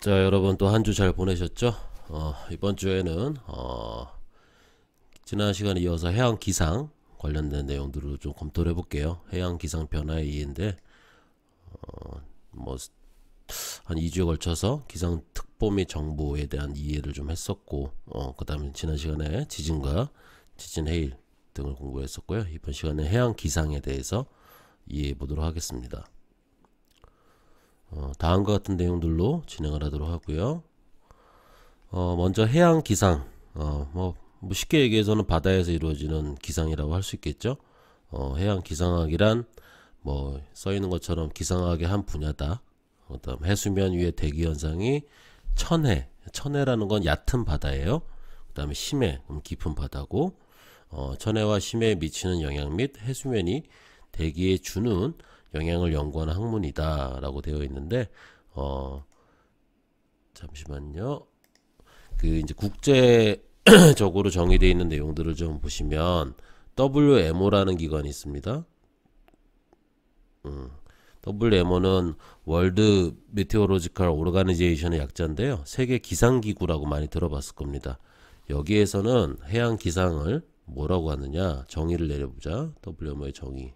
자 여러분 또 한 주 잘 보내셨죠? 어, 이번 주에는 어, 지난 시간에 이어서 해양 기상 관련된 내용들을 좀 검토를 해볼게요. 해양 기상 변화의 이인데 어, 뭐한 2주에 걸쳐서 기상 특보 및 정보에 대한 이해를 좀 했었고 어, 그 다음에 지난 시간에 지진과 지진 해일 등을 공부했었고요. 이번 시간에 해양 기상에 대해서 이해해 보도록 하겠습니다. 어, 다음과 같은 내용들로 진행을 하도록 하고요. 어, 먼저 해양 기상, 어, 뭐, 뭐 쉽게 얘기해서는 바다에서 이루어지는 기상이라고 할 수 있겠죠. 어, 해양 기상학이란 뭐 써있는 것처럼 기상학의 한 분야다. 그다 해수면 위의 대기 현상이 천해, 천해라는 건 얕은 바다예요. 그다음에 심해, 그럼 깊은 바다고. 어, 천해와 심해에 미치는 영향 및 해수면이 대기에 주는 영향을 연구하는 학문이다라고 되어 있는데 어 잠시만요. 그 이제 국제적으로 정의되어 있는 내용들을 좀 보시면 WMO라는 기관이 있습니다. 음. WMO는 월드 메테오로지컬 오르가니제이션의 약자인데요. 세계 기상기구라고 많이 들어봤을 겁니다. 여기에서는 해양 기상을 뭐라고 하느냐 정의를 내려보자. WMO의 정의.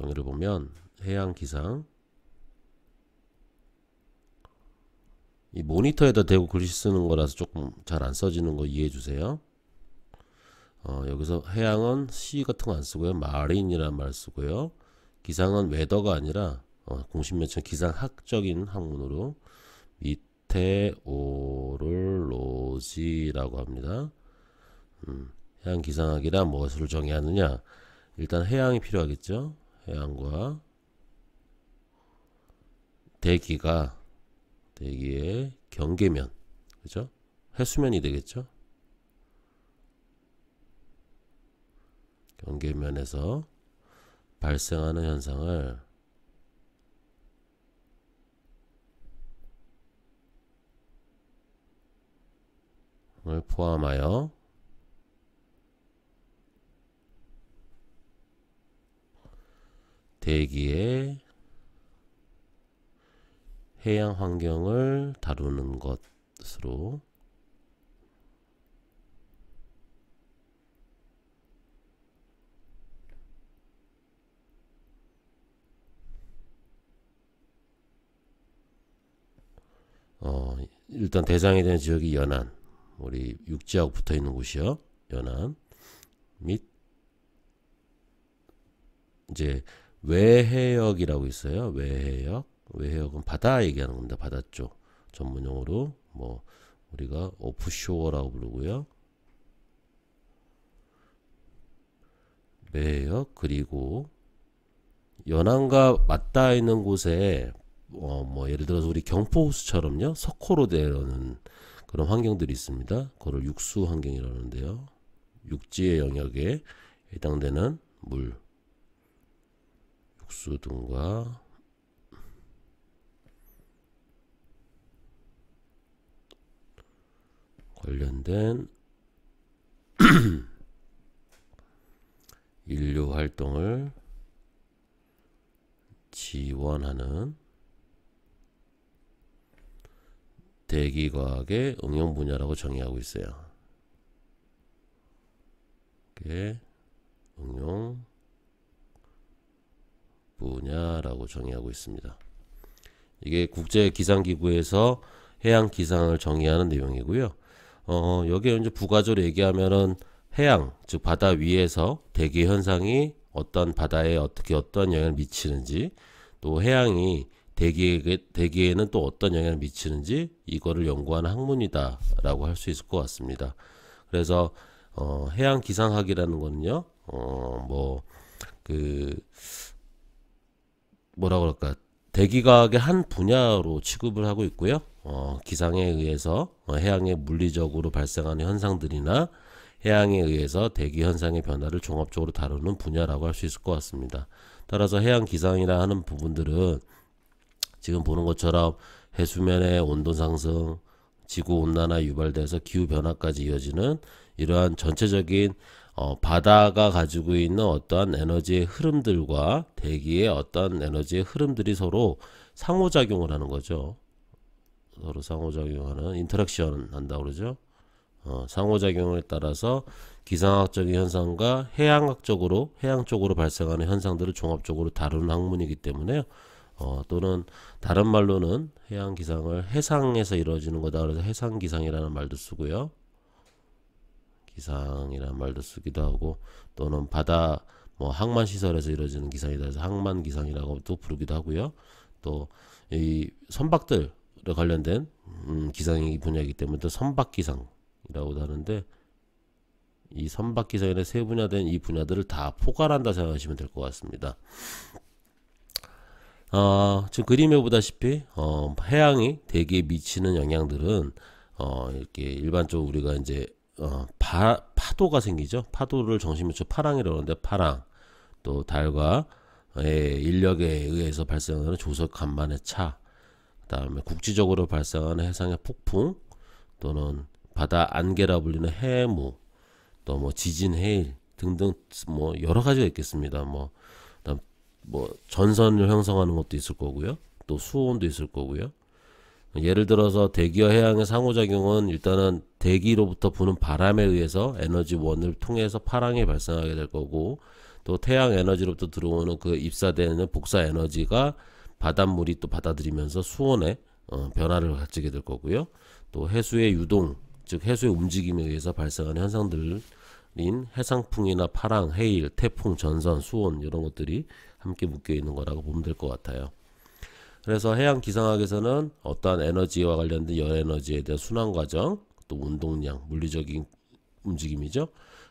정의를 보면 해양 기상 이 모니터에다 대고 글씨 쓰는 거라서 조금 잘 안 써지는 거 이해해 주세요. 어, 여기서 해양은 C 같은 거 안 쓰고요. 마린이라는 말 쓰고요. 기상은 웨더가 아니라 어, 공식 명칭 기상학적인 학문으로 미테오를로지라고 합니다. 음, 해양 기상학이란 무엇을 정의하느냐? 일단 해양이 필요하겠죠. 해안과 대기가 대기의 경계면 그죠? 해수면이 되겠죠? 경계면에서 발생하는 현상을 포함하여 대기의 해양 환경을 다루는 것으로 어, 일단 대상에 대한 지역이 연안 우리 육지하고 붙어 있는 곳이요 연안 및 이제 외해역이라고 있어요. 외해역. 외해역은 바다 얘기하는 겁니다. 바다 쪽. 전문 용어로 뭐 우리가 오프쇼어라고 부르고요. 외해역 그리고 연안과 맞닿아 있는 곳에 어, 뭐 예를 들어서 우리 경포호수처럼요. 석호로 되는 그런 환경들이 있습니다. 그걸 육수 환경이라는데요. 육지의 영역에 해당되는 물 복수 등과 관련된 인류 활동을 지원하는 대기과학의 응용 분야라고 정의하고 있어요. 이게 네, 응용 분야라고 정의하고 있습니다. 이게 국제 기상기구에서 해양 기상을 정의하는 내용이고요. 어, 어 여기 이제 부가적으로 얘기하면은 해양, 즉 바다 위에서 대기 현상이 어떤 바다에 어떻게 어떤 영향을 미치는지 또 해양이 대기에, 대기에는 또 어떤 영향을 미치는지 이거를 연구하는 학문이다라고 할 수 있을 것 같습니다. 그래서 어, 해양 기상학이라는 거는요, 어, 뭐, 그, 뭐라 그럴까 대기과학의 한 분야로 취급을 하고 있고요. 어, 기상에 의해서 어, 해양에 물리적으로 발생하는 현상들이나 해양에 의해서 대기 현상의 변화를 종합적으로 다루는 분야라고 할 수 있을 것 같습니다. 따라서 해양 기상이라 하는 부분들은 지금 보는 것처럼 해수면의 온도 상승, 지구 온난화 유발돼서 기후 변화까지 이어지는 이러한 전체적인 어, 바다가 가지고 있는 어떠한 에너지의 흐름들과 대기의 어떠한 에너지의 흐름들이 서로 상호작용을 하는 거죠. 서로 상호작용하는 인터랙션 한다고 그러죠. 어, 상호작용에 따라서 기상학적인 현상과 해양학적으로 해양 쪽으로 발생하는 현상들을 종합적으로 다루는 학문이기 때문에 어, 또는 다른 말로는 해양 기상을 해상에서 이루어지는 거다 그래서 해상 기상이라는 말도 쓰고요. 기상이라는 말도 쓰기도 하고 또는 바다 뭐 항만 시설에서 이루어지는 기상이다 해서 항만 기상이라고도 부르기도 하고요. 또 이 선박들에 관련된 음, 기상이 분야이기 때문에 또 선박 기상이라고도 하는데 이 선박 기상에세 분야된 이 분야들을 다 포괄한다 생각하시면 될 것 같습니다. 어, 지금 그림에 보다시피 어, 해양이 대기에 미치는 영향들은 어, 이렇게 일반적으로 우리가 이제 어, 바, 파도가 생기죠. 파도를 정신면초 파랑이라고 하는데 파랑 또 달과의 어, 인력에 의해서 발생하는 조석 간만의 차 그다음에 국지적으로 발생하는 해상의 폭풍 또는 바다 안개라 불리는 해무 또 뭐 지진 해일 등등 뭐 여러 가지가 있겠습니다. 뭐, 그다음 뭐 전선을 형성하는 것도 있을 거고요. 또 수온도 있을 거고요. 예를 들어서 대기와 해양의 상호작용은 일단은 대기로부터 부는 바람에 의해서 에너지원을 통해서 파랑이 발생하게 될 거고 또 태양 에너지로부터 들어오는 그 입사되는 복사 에너지가 바닷물이 또 받아들이면서 수온에 어, 변화를 가지게 될 거고요. 또 해수의 유동, 즉 해수의 움직임에 의해서 발생하는 현상들인 해상풍이나 파랑, 해일, 태풍, 전선, 수온 이런 것들이 함께 묶여 있는 거라고 보면 될 것 같아요. 그래서 해양 기상학에서는 어떠한 에너지와 관련된 열 에너지에 대한 순환 과정, 또 운동량, 물리적인 움직임이죠.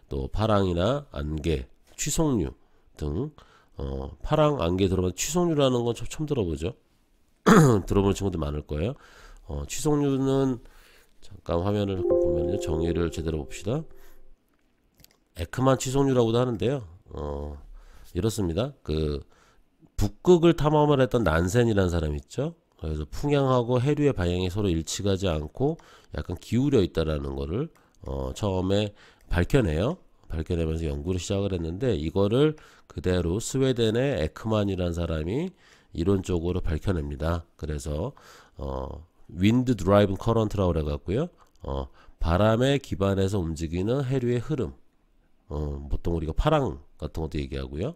또 파랑이나 안개, 취송류 등 어, 파랑 안개 들어본 취송류라는 건 처음 들어보죠. 들어본 친구들 많을 거예요. 어, 취송류는 잠깐 화면을 보면요 정의를 제대로 봅시다. 에크만 취송류라고도 하는데요. 어, 이렇습니다. 그 북극을 탐험을 했던 난센이라는 사람 있죠. 그래서 풍향하고 해류의 방향이 서로 일치하지 않고 약간 기울여 있다라는 거를 어, 처음에 밝혀내요. 밝혀내면서 연구를 시작을 했는데 이거를 그대로 스웨덴의 에크만이라는 사람이 이론적으로 밝혀냅니다. 그래서 어, 윈드 드라이브 커런트라고 그래갖고요. 어, 바람에 기반해서 움직이는 해류의 흐름. 어, 보통 우리가 파랑 같은 것도 얘기하고요.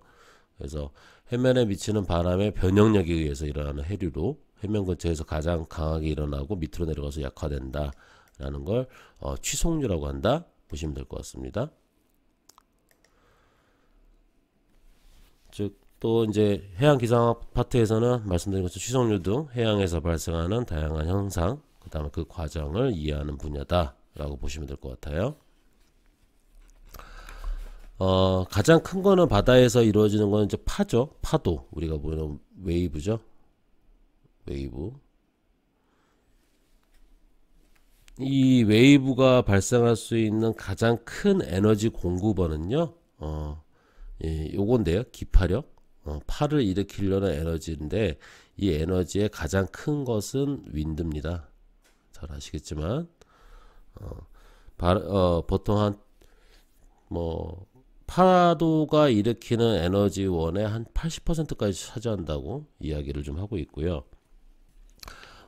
그래서 해면에 미치는 바람의 변형력에 의해서 일어나는 해류로 해면 근처에서 가장 강하게 일어나고 밑으로 내려가서 약화된다. 라는 걸 어, 취속류라고 한다. 보시면 될 것 같습니다. 즉, 또 이제 해양 기상 파트에서는 말씀드린 것처럼 취속류 등 해양에서 발생하는 다양한 현상, 그 다음에 그 과정을 이해하는 분야다. 라고 보시면 될 것 같아요. 어, 가장 큰 거는 바다에서 이루어지는 거는 이제 파죠. 파도. 우리가 보는 웨이브죠. 웨이브. 이 웨이브가 발생할 수 있는 가장 큰 에너지 공급원은요. 어, 예, 요건데요. 기파력. 어, 파를 일으키려는 에너지인데 이 에너지의 가장 큰 것은 윈드입니다. 잘 아시겠지만 어, 바, 어, 보통 한뭐 파도가 일으키는 에너지원의 한 80%까지 차지한다고 이야기를 좀 하고 있고요.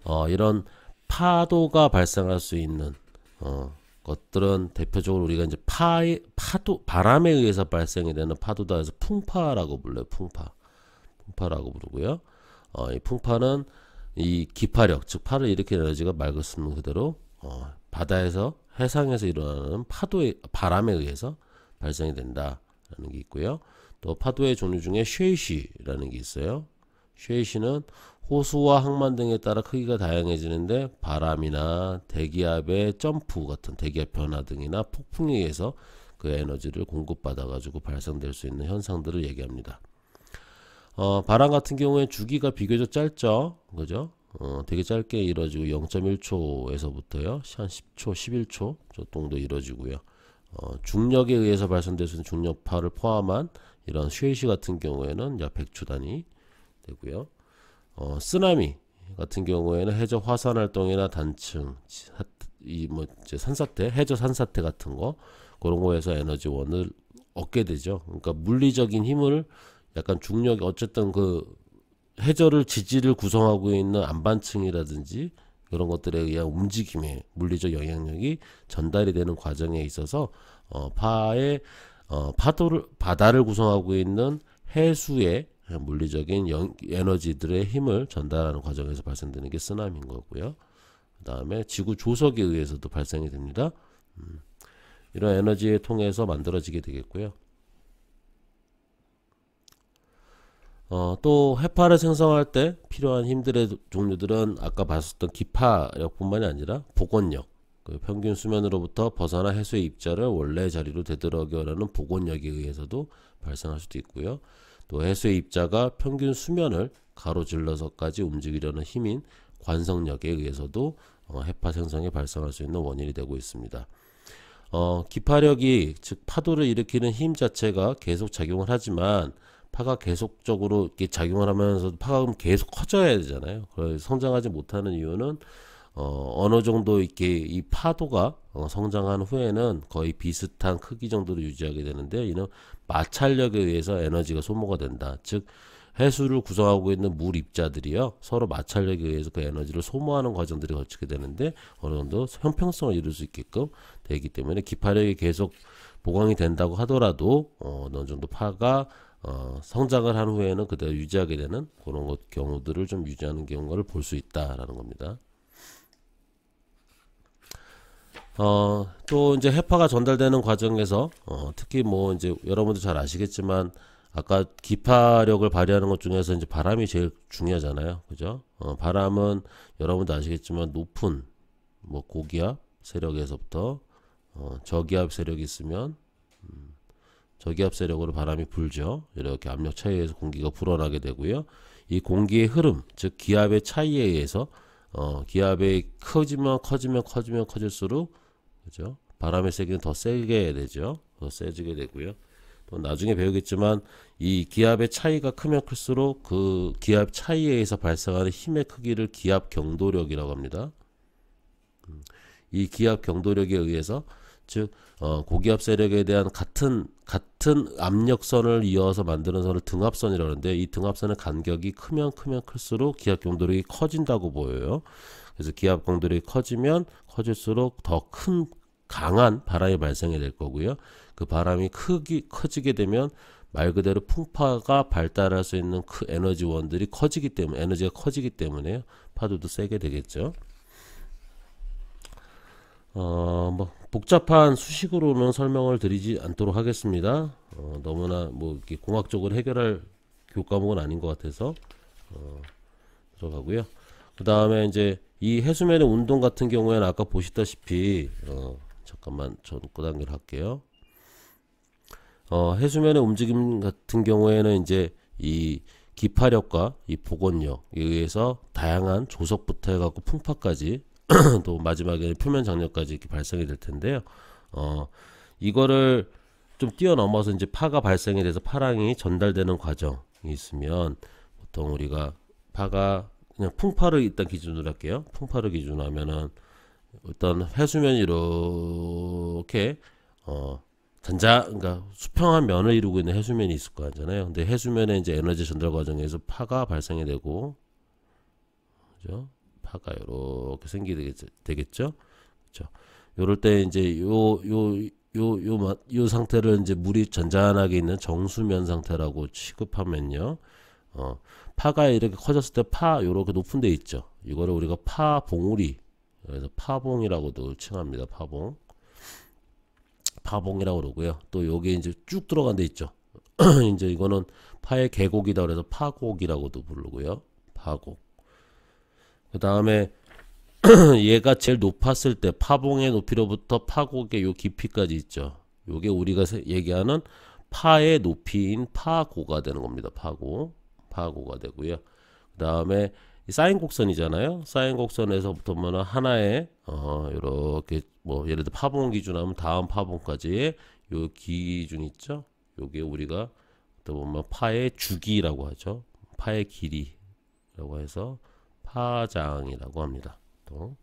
어, 이런 파도가 발생할 수 있는 어, 것들은 대표적으로 우리가 이제 파 파도 바람에 의해서 발생이 되는 파도다 해서 풍파라고 불러요. 풍파. 풍파라고 부르고요. 어, 이 풍파는 이 기파력 즉 파를 일으키는 에너지가 말 그대로 어, 바다에서 해상에서 일어나는 파도의 바람에 의해서 발생이 된다라는 게 있고요. 또 파도의 종류 중에 쉐이시라는 게 있어요. 쉐이시는 호수와 항만 등에 따라 크기가 다양해지는데 바람이나 대기압의 점프 같은 대기압 변화 등이나 폭풍에 의해서 그 에너지를 공급받아 가지고 발생될 수 있는 현상들을 얘기합니다. 어, 바람 같은 경우에 주기가 비교적 짧죠. 그죠? 어, 되게 짧게 이루어지고 0.1초에서부터요. 한 10초, 11초 정도 이루어지고요 어, 중력에 의해서 발생될 수 있는 중력파를 포함한 이런 쉐이시 같은 경우에는 약 100초단이 되고요. 어, 쓰나미 같은 경우에는 해저 화산 활동이나 단층, 이뭐 이제 산사태, 해저 산사태 같은 거 그런 거에서 에너지원을 얻게 되죠. 그러니까 물리적인 힘을 약간 중력이 어쨌든 그 해저를 지지를 구성하고 있는 안반층이라든지 이런 것들에 의한 움직임의 물리적 영향력이 전달이 되는 과정에 있어서 어, 파의 어, 파도를 바다를 구성하고 있는 해수의 물리적인 영, 에너지들의 힘을 전달하는 과정에서 발생되는 게 쓰나미인 거고요. 그 다음에 지구 조석에 의해서도 발생이 됩니다. 음, 이런 에너지에 통해서 만들어지게 되겠고요. 어, 또 해파를 생성할 때 필요한 힘들의 종류들은 아까 봤었던 기파력뿐만이 아니라 복원력, 그 평균 수면으로부터 벗어나 해수의 입자를 원래 자리로 되돌아오게 하는 복원력에 의해서도 발생할 수도 있고요. 또 해수의 입자가 평균 수면을 가로질러서까지 움직이려는 힘인 관성력에 의해서도 어, 해파 생성이 발생할 수 있는 원인이 되고 있습니다. 어, 기파력이 즉 파도를 일으키는 힘 자체가 계속 작용을 하지만 파가 계속적으로 이렇게 작용을 하면서 파가 계속 커져야 되잖아요. 그래서 성장하지 못하는 이유는 어, 어느 정도 이렇게 이 파도가 어, 성장한 후에는 거의 비슷한 크기 정도로 유지하게 되는데 이는 마찰력에 의해서 에너지가 소모가 된다. 즉 해수를 구성하고 있는 물 입자들이요 서로 마찰력에 의해서 그 에너지를 소모하는 과정들이 거치게 되는데 어느 정도 형평성을 이룰 수 있게끔 되기 때문에 기파력이 계속 보강이 된다고 하더라도 어, 어느 정도 파가 어, 성장을 한 후에는 그대로 유지하게 되는 그런 것 경우들을 좀 유지하는 경우를 볼 수 있다라는 겁니다. 어, 또 이제 해파가 전달되는 과정에서 어, 특히 뭐 이제 여러분들 잘 아시겠지만 아까 기파력을 발휘하는 것 중에서 이제 바람이 제일 중요하잖아요. 그죠? 어, 바람은 여러분도 아시겠지만 높은 뭐 고기압 세력에서부터 어, 저기압 세력이 있으면 저기압 세력으로 바람이 불죠. 이렇게 압력 차이에 서 공기가 불어나게 되고요. 이 공기의 흐름, 즉 기압의 차이에 의해서 어, 기압이 커지면 커지면 커지면 커질수록 그죠? 바람의 세기는 더 세게 되죠. 더 세지게 되고요. 또 나중에 배우겠지만 이 기압의 차이가 크면 클수록 그 기압 차이에 의해서 발생하는 힘의 크기를 기압 경도력이라고 합니다. 음, 이 기압 경도력에 의해서 즉 어, 고기압 세력에 대한 같은 같은 압력선을 이어서 만드는 선을 등압선이라고 하는데 이 등압선의 간격이 크면 크면 클수록 기압 경도력이 커진다고 보여요. 그래서 기압 경도력이 커지면 커질수록 더 큰 강한 바람이 발생이 될 거고요. 그 바람이 크기 커지게 되면 말 그대로 풍파가 발달할 수 있는 그 에너지원들이 커지기 때문에 에너지가 커지기 때문에 파도도 세게 되겠죠. 어뭐 복잡한 수식으로는 설명을 드리지 않도록 하겠습니다. 어, 너무나 뭐 이렇게 공학적으로 해결할 교과목은 아닌 것 같아서 어, 들어가고요. 그 다음에 이제 이 해수면의 운동 같은 경우에는 아까 보시다시피 어, 잠깐만 전고 단계를 할게요. 어, 해수면의 움직임 같은 경우에는 이제 이 기파력과 이 복원력에 의해서 다양한 조석부터 해갖고 풍파까지 또 마지막에 표면 장력까지 이렇게 발생이 될 텐데요. 어, 이거를 좀 뛰어넘어서 이제 파가 발생이 돼서 파랑이 전달되는 과정이 있으면 보통 우리가 파가 그냥 풍파를 일단 기준으로 할게요. 풍파를 기준으로 하면은 어떤 해수면이 이렇게 어전자 그러니까 수평한 면을 이루고 있는 해수면이 있을 거 아니잖아요. 근데 해수면에 이제 에너지 전달 과정에서 파가 발생이 되고 그죠? 하가 이렇게 생기게 되겠죠. 그렇죠. 요럴 때 이제 요요요요요 상태를 이제 물이 잔잔하게 있는 정수면 상태라고 취급하면요. 어, 파가 이렇게 커졌을 때 파 요렇게 높은 데 있죠. 이거를 우리가 파봉우리 그래서 파봉이라고도 칭합니다. 파봉. 파봉이라고 그러고요. 또 여기 이제 쭉 들어간 데 있죠. 이제 이거는 파의 계곡이다 그래서 파곡이라고도 부르고요. 파곡. 그 다음에 얘가 제일 높았을 때 파봉의 높이로부터 파곡의 요 깊이까지 있죠. 요게 우리가 얘기하는 파의 높이인 파고가 되는 겁니다. 파고. 파고가 되고요. 그 다음에 사인 곡선이잖아요. 사인 곡선에서부터 어, 뭐 하나의 어요렇게뭐 예를 들어 파봉 기준하면 다음 파봉까지의 요 기준 있죠. 요게 우리가 또 보면 파의 주기라고 하죠. 파의 길이라고 해서 파장이라고 합니다. 또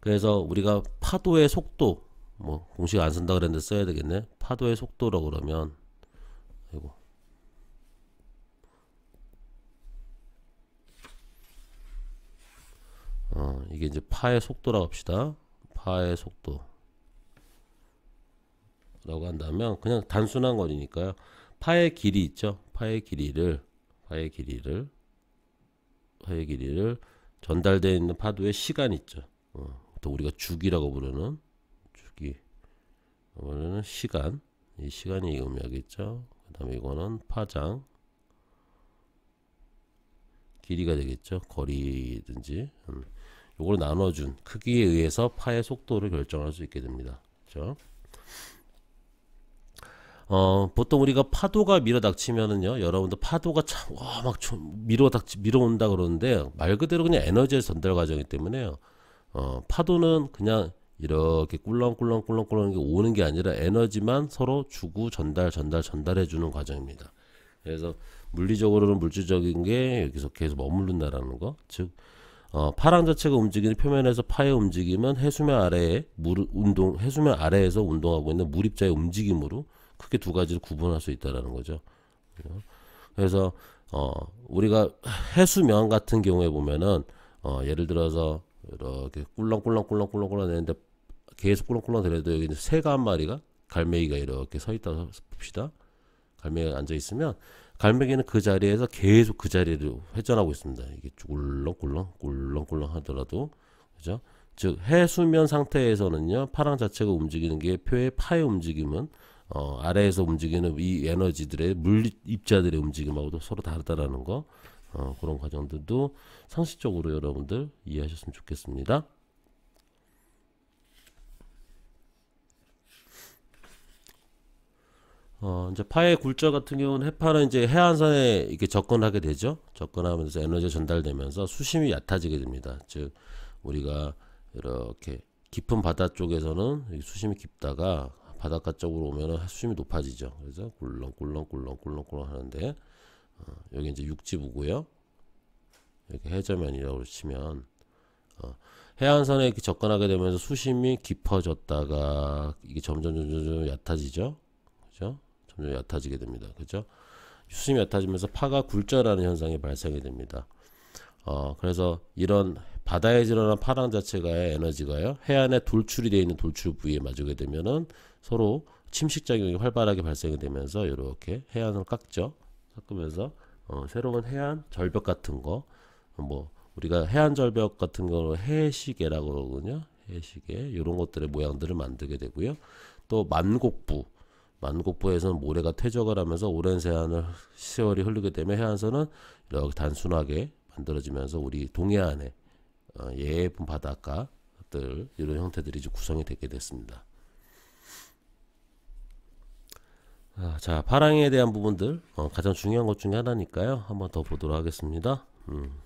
그래서 우리가 파도의 속도 뭐 공식 안 쓴다 그랬는데 써야 되겠네. 파도의 속도라고 그러면 이거 어, 이게 이제 파의 속도라고 합시다. 파의 속도. 라고 한다면 그냥 단순한 거리니까요. 파의 길이 있죠. 파의 길이를 파의 길이를 허의 길이를 전달되어 있는 파도의 시간 있죠. 어, 또 우리가 주기라고 부르는 주기. 이번에는 시간. 이 시간이 의미하겠죠. 그 다음에 이거는 파장. 길이가 되겠죠. 거리든지. 음. 요걸 나눠준 크기에 의해서 파의 속도를 결정할 수 있게 됩니다. 그렇죠? 어, 보통 우리가 파도가 밀어닥치면은요, 여러분들 파도가 참, 와, 막 밀어닥치, 밀어온다 그러는데, 말 그대로 그냥 에너지의 전달 과정이기 때문에요. 어, 파도는 그냥 이렇게 꿀렁꿀렁꿀렁꿀렁 오는 게 아니라 에너지만 서로 주고 전달, 전달, 전달해주는 과정입니다. 그래서 물리적으로는 물질적인 게 여기서 계속 머무른다라는 거. 즉, 어, 파랑 자체가 움직이는 표면에서 파의 움직임은 해수면 아래에 물 운동 해수면 아래에서 운동하고 있는 물입자의 움직임으로 크게 두 가지를 구분할 수 있다라는 거죠. 그래서 어, 우리가 해수면 같은 경우에 보면은 어, 예를 들어서 이렇게 꿀렁꿀렁꿀렁꿀렁꿀렁 되는데 계속 꿀렁꿀렁 되려도 여기 새가 한 마리가 갈매기가 이렇게 서 있다고 봅시다. 갈매기가 앉아 있으면 갈매기는 그 자리에서 계속 그 자리를 회전하고 있습니다. 이게 꿀렁꿀렁 꿀렁꿀렁 하더라도 그죠? 즉 해수면 상태에서는요 파랑 자체가 움직이는 게 표의 파의 움직임은 어, 아래에서 움직이는 이 에너지들의 물입자들의 움직임하고도 서로 다르다라는 거 어, 그런 과정들도 상식적으로 여러분들 이해하셨으면 좋겠습니다. 어, 이제 파의 굴절 같은 경우는 해파는 이제 해안선에 이렇게 접근하게 되죠. 접근하면서 에너지 전달되면서 수심이 얕아지게 됩니다. 즉 우리가 이렇게 깊은 바다 쪽에서는 수심이 깊다가 바닷가 쪽으로 오면은 수심이 높아지죠. 그래서 꿀렁꿀렁꿀렁꿀렁꿀렁 하는데 어, 여기 이제 육지부고요. 이렇게 해저면이라고 치면 어, 해안선에 이렇게 접근하게 되면서 수심이 깊어졌다가 이게 점점 점점 얕아지죠. 그죠? 점점 얕아지게 됩니다. 그죠? 수심이 얕아지면서 파가 굴절하는 현상이 발생이 됩니다. 어, 그래서 이런 바다에 드나는 파랑 자체가 에너지가요 해안에 돌출이 되어 있는 돌출 부위에 마주게 되면은 서로 침식 작용이 활발하게 발생이 되면서 이렇게 해안을 깎죠 깎으면서 어, 새로운 해안 절벽 같은 거 뭐 우리가 해안 절벽 같은 거로 해시계라고 그러거든요 해시계 이런 것들의 모양들을 만들게 되고요 또 만곡부 만곡부에서는 모래가 퇴적을 하면서 오랜 세안을 세월이 흐르게 되면 해안선은 이렇게 단순하게 만들어지면서 우리 동해안에 어, 예쁜 바닷가들 이런 형태들이 이제 구성이 되게 됐습니다. 아, 자 파랑에 대한 부분들 어, 가장 중요한 것 중에 하나니까요. 한번 더 보도록 하겠습니다. 음.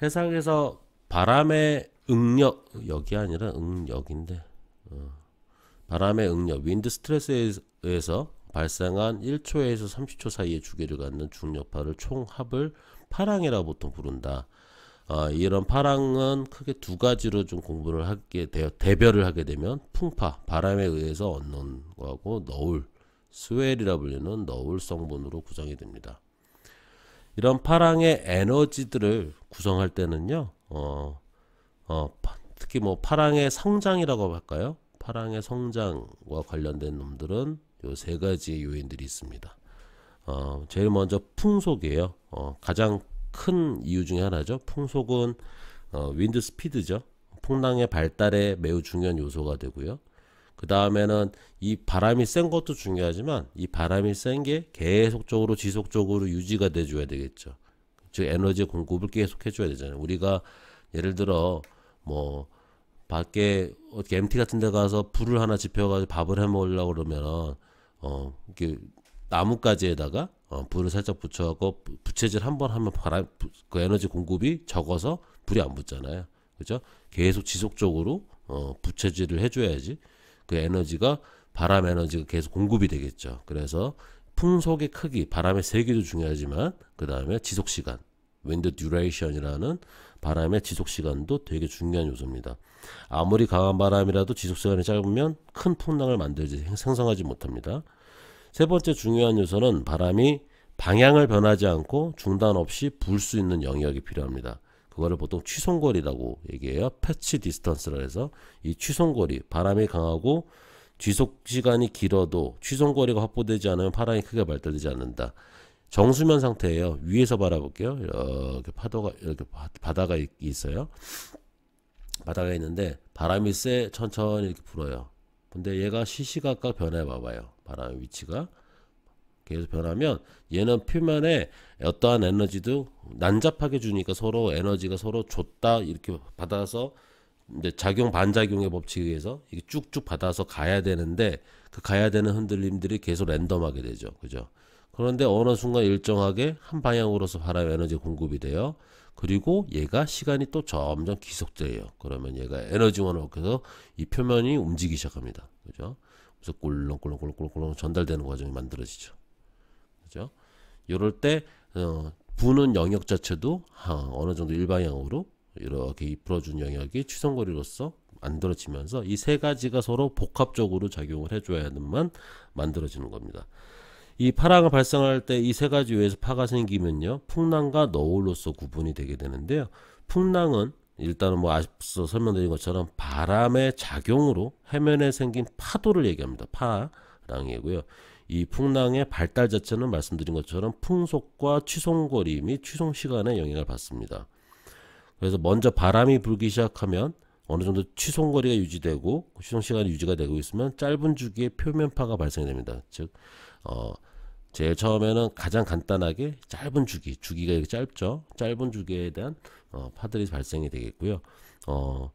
해상에서 바람의 응력 여기 아니라 응력인데 어, 바람의 응력 윈드 스트레스에 서 발생한 1초에서 30초 사이의 주기를 갖는 중력파를 총합을 파랑이라 보통 부른다. 어, 이런 파랑은 크게 두 가지로 좀 공부를 하게 되어 대별을 하게 되면 풍파 바람에 의해서 얻는 거하고 너울 스웰이라 불리는 너울 성분으로 구성이 됩니다. 이런 파랑의 에너지들을 구성할 때는요, 어, 어, 특히 뭐 파랑의 성장이라고 할까요? 파랑의 성장과 관련된 놈들은 요 세가지 요인들이 있습니다. 어, 제일 먼저 풍속이에요. 어, 가장 큰 이유 중에 하나죠. 풍속은 어, 윈드 스피드죠. 풍랑의 발달에 매우 중요한 요소가 되고요. 그 다음에는 이 바람이 센 것도 중요하지만 이 바람이 센 게 계속적으로 지속적으로 유지가 돼줘야 되겠죠. 즉 에너지 공급을 계속 해줘야 되잖아요. 우리가 예를 들어 뭐 밖에 MT 어, 같은 데 가서 불을 하나 지펴가지고 밥을 해 먹으려고 그러면 어 이렇게 나뭇가지에다가 어, 불을 살짝 붙여갖고 부채질 한 번 하면 바람 그 에너지 공급이 적어서 불이 안 붙잖아요. 그죠? 계속 지속적으로 어, 부채질을 해줘야지 그 에너지가 바람 에너지가 계속 공급이 되겠죠. 그래서 풍속의 크기, 바람의 세기도 중요하지만 그 다음에 지속 시간, 윈드 듀레이션이라는 바람의 지속 시간도 되게 중요한 요소입니다. 아무리 강한 바람이라도 지속 시간이 짧으면 큰 풍랑을 만들지 생성하지 못합니다. 세 번째 중요한 요소는 바람이 방향을 변하지 않고 중단 없이 불 수 있는 영역이 필요합니다. 그거를 보통 취송거리라고 얘기해요. 패치 디스턴스라 해서 이 취송거리, 바람이 강하고 지속 시간이 길어도 취송거리가 확보되지 않으면 파랑이 크게 발달되지 않는다. 정수면 상태예요. 위에서 바라볼게요. 이렇게 파도가 이렇게 바다가 있어요. 바다가 있는데 바람이 세 천천히 이렇게 불어요. 근데 얘가 시시각각 변해 봐봐요. 바람의 위치가 계속 변하면 얘는 표면에 어떠한 에너지도 난잡하게 주니까 서로 에너지가 서로 줬다 이렇게 받아서 이제 작용 반작용의 법칙에 의해서 이게 쭉쭉 받아서 가야 되는데 그 가야 되는 흔들림들이 계속 랜덤하게 되죠. 그죠? 그런데 어느 순간 일정하게 한 방향으로서 바람 에너지 공급이 돼요. 그리고 얘가 시간이 또 점점 기속돼요. 그러면 얘가 에너지원을 얻어서 이 표면이 움직이기 시작합니다. 그죠? 그래서 꿀렁꿀렁꿀렁꿀렁 전달되는 과정이 만들어지죠. 그죠? 요럴 때 어, 부는 영역 자체도 어, 느 정도 일방향으로 이렇게 풀어준 영역이 취성거리로서 만들어지면서 이 세 가지가 서로 복합적으로 작용을 해줘야만 만들어지는 겁니다. 이 파랑을 발생할 때 이 세 가지 외에서 파가 생기면요 풍랑과 너울로서 구분이 되게 되는데요. 풍랑은 일단은 뭐 앞서 설명드린 것처럼 바람의 작용으로 해면에 생긴 파도를 얘기합니다. 파랑이고요. 이 풍랑의 발달 자체는 말씀드린 것처럼 풍속과 취송거리 및 취송시간에 영향을 받습니다. 그래서 먼저 바람이 불기 시작하면 어느 정도 취송거리가 유지되고 취송시간이 유지가 되고 있으면 짧은 주기의 표면파가 발생 됩니다. 즉, 어, 제일 처음에는 가장 간단하게 짧은 주기, 주기가 이렇게 짧죠. 짧은 주기에 대한 어, 파들이 발생이 되겠고요. 어,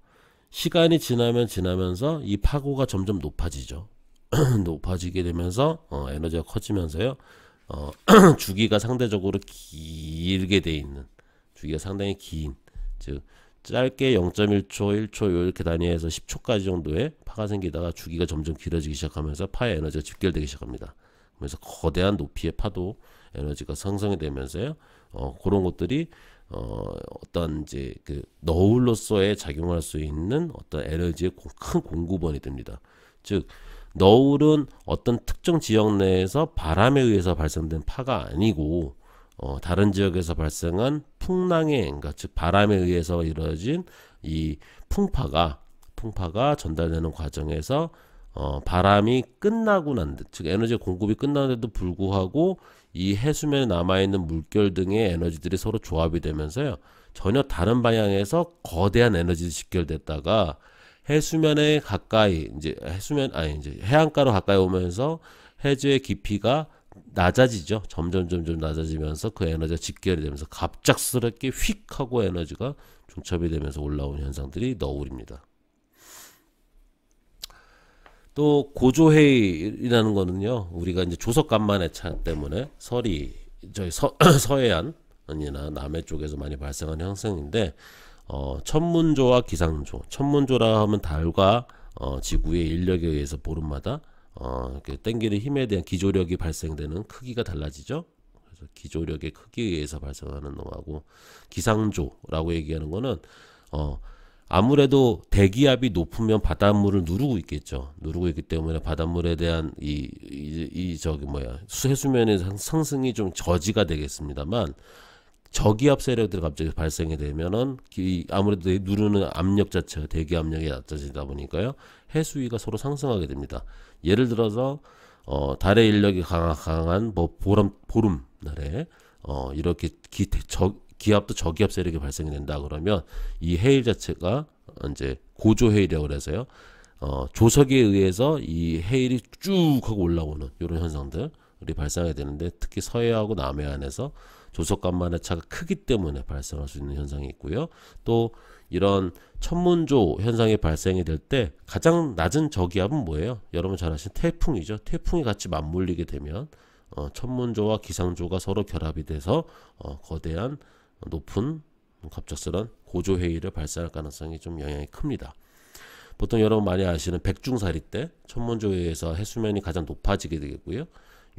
시간이 지나면 지나면서 이 파고가 점점 높아지죠. 높아지게 되면서 어, 에너지가 커지면서요. 어, 주기가 상대적으로 길게 돼 있는 주기가 상당히 긴 즉 짧게 0.1초, 1초 이렇게 단위에서 10초까지 정도의 파가 생기다가 주기가 점점 길어지기 시작하면서 파의 에너지가 집결되기 시작합니다. 그래서 거대한 높이의 파도 에너지가 상승이 되면서요. 어, 그런 것들이 어, 어떤 이제 그 너울로서의 작용할 수 있는 어떤 에너지의 큰 공급원이 됩니다. 즉 너울은 어떤 특정 지역 내에서 바람에 의해서 발생된 파가 아니고 어, 다른 지역에서 발생한 풍랑의 그러니까 즉 바람에 의해서 이루어진 이 풍파가 풍파가 전달되는 과정에서 어, 바람이 끝나고 난 즉 에너지 공급이 끝나는데도 불구하고 이 해수면에 남아있는 물결 등의 에너지들이 서로 조합이 되면서요. 전혀 다른 방향에서 거대한 에너지를 직결됐다가 해수면에 가까이 이제 해수면 아니 이제 해안가로 가까이 오면서 해저의 깊이가 낮아지죠. 점점 점점 낮아지면서 그 에너지가 직결이 되면서 갑작스럽게 휙 하고 에너지가 중첩이 되면서 올라온 현상들이 너울입니다. 또고조회의라는 거는요 우리가 이제 조석간만의 차 때문에 서리 저희 서, 서해안니나 남해 쪽에서 많이 발생하는 현상인데 어, 천문조와 기상조 천문조라 하면 달과 어, 지구의 인력에 의해서 보름마다 어, 땡기는 힘에 대한 기조력이 발생되는 크기가 달라지죠 그래서 기조력의 크기에 의해서 발생하는 놈하고 기상조라고 얘기하는 거는 어, 아무래도 대기압이 높으면 바닷물을 누르고 있겠죠. 누르고 있기 때문에 바닷물에 대한 이, 이, 이 저기 뭐야 해수면의 상승이 좀 저지가 되겠습니다만 저기압 세력들이 갑자기 발생이 되면은 아무래도 누르는 압력 자체가 대기 압력이 낮아지다 보니까요 해수위가 서로 상승하게 됩니다. 예를 들어서 어, 달의 인력이 강한, 강한 뭐 보름 보름 날에 어, 이렇게 기, 저, 기압도 저기압 세력이 발생이 된다 그러면 이 해일 자체가 이제 고조 해일이라고 그래서요. 어, 조석에 의해서 이 해일이 쭉 하고 올라오는 이런 현상들이 발생하게 되는데 특히 서해하고 남해안에서 조석 간만의 차가 크기 때문에 발생할 수 있는 현상이 있고요. 또 이런 천문조 현상이 발생이 될 때 가장 낮은 저기압은 뭐예요? 여러분 잘 아시는 태풍이죠. 태풍이 같이 맞물리게 되면 어, 천문조와 기상조가 서로 결합이 돼서 어, 거대한 높은 뭐 갑작스런 고조회의를 발생할 가능성이 좀 영향이 큽니다. 보통 여러분 많이 아시는 백중사리 때 천문조회에서 해수면이 가장 높아지게 되겠고요.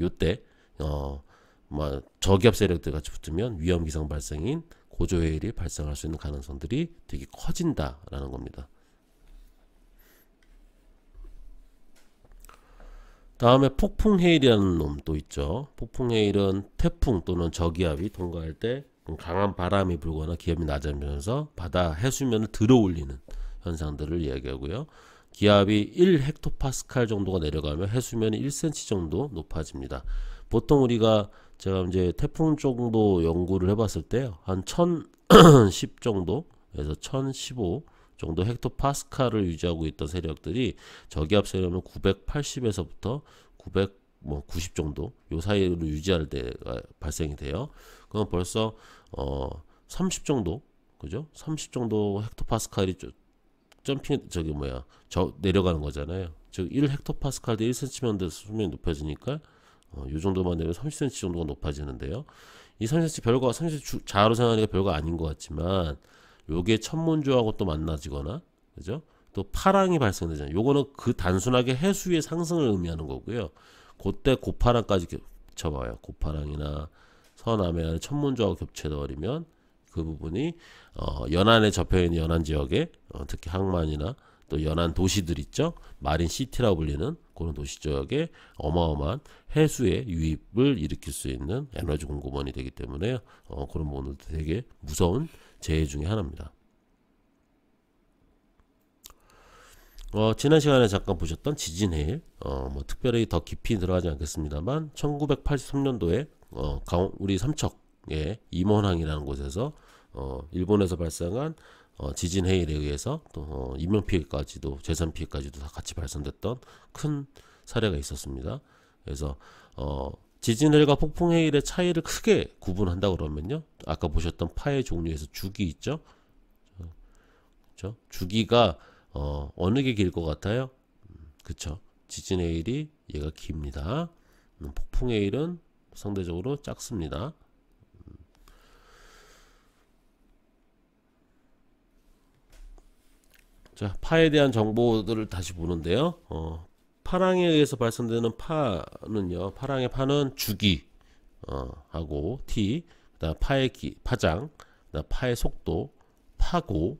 요때 어, 뭐 저기압 세력들 같이 붙으면 위험 기상 발생인 고조해일이 발생할 수 있는 가능성들이 되게 커진다라는 겁니다. 다음에 폭풍해일이라는 놈또 있죠. 폭풍해일은 태풍 또는 저기압이 통과할 때 강한 바람이 불거나 기압이 낮아지면서 바다 해수면을 들어올리는 현상들을 이야기하고요. 기압이 1헥토파스칼 정도가 내려가면 해수면이 1cm 정도 높아집니다. 보통 우리가 제가 이제 태풍 정도 연구를 해봤을 때한 요1010 정도에서 1015 정도 헥토파스칼을 유지하고 있던 세력들이 저기압 세력은 980에서부터 9 0뭐90 정도 요 사이를 유지할 때가 발생이 돼요. 그건 벌써 어 30 정도 그죠? 30 정도 헥토파스칼이 점핑 저기 뭐야 저 내려가는 거잖아요. 즉1 헥토파스칼 대1 c m 면 돼서 수명이 높아지니까 어, 요 정도만 되면 30cm 정도가 높아지는데요. 이 30cm 별거 30cm 주, 자로 생각하니까 별거 아닌 것 같지만 요게 천문조하고 또 만나지거나 그죠? 또 파랑이 발생되잖아요. 요거는 그 단순하게 해수의 상승을 의미하는 거고요. 그때 고파랑까지 쳐봐요. 고파랑이나 서남해안의 천문조하고 겹쳐버리면 그 부분이 어, 연안에 접혀있는 연안 지역에 어, 특히 항만이나 또 연안 도시들 있죠 마린 시티라고 불리는 그런 도시 지역에 어마어마한 해수의 유입을 일으킬 수 있는 에너지 공급원이 되기 때문에 어, 그런 부분도 되게 무서운 재해 중의 하나입니다. 어, 지난 시간에 잠깐 보셨던 지진해일, 어, 뭐 특별히 더 깊이 들어가지 않겠습니다만, 1983년도에 어, 강, 우리 삼척의 임원항이라는 곳에서 어, 일본에서 발생한 어, 지진 해일에 의해서 또 어, 인명 피해까지도 재산 피해까지도 다 같이 발생됐던 큰 사례가 있었습니다. 그래서 어, 지진 해일과 폭풍 해일의 차이를 크게 구분한다 그러면요, 아까 보셨던 파의 종류에서 주기 있죠, 그렇죠? 주기가 어, 어느 게 길 것 같아요? 음, 그렇죠. 지진 해일이 얘가 깁니다. 음, 폭풍 해일은 상대적으로 작습니다. 음. 자, 파에 대한 정보들을 다시 보는데요. 어, 파랑에 의해서 발생되는 파는요. 파랑의 파는 주기 어, 하고 티, 그다음 파의 기, 파장, 그다음 파의 속도, 파고,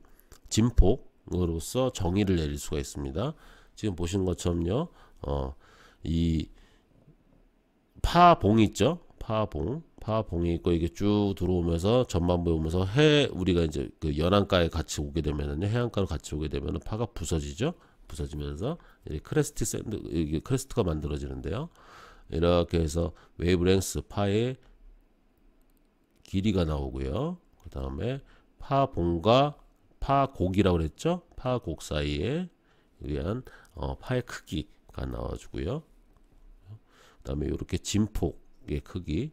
진폭으로서 정의를 내릴 수가 있습니다. 지금 보시는 것처럼요. 어, 이 파봉이 있죠. 파봉. 파봉이 있고 이게 쭉 들어오면서 전반부에 오면서 해 우리가 이제 그 연안가에 같이 오게 되면은요. 해안가로 같이 오게 되면은 파가 부서지죠. 부서지면서 이 크레스트 샌드 이게 크레스트가 만들어지는데요. 이렇게 해서 웨이브랭스 파의 길이가 나오고요. 그 다음에 파봉과 파곡이라고 그랬죠? 파곡 사이에 의한 어, 파의 크기가 나와주고요. 다음에 이렇게 진폭의 크기도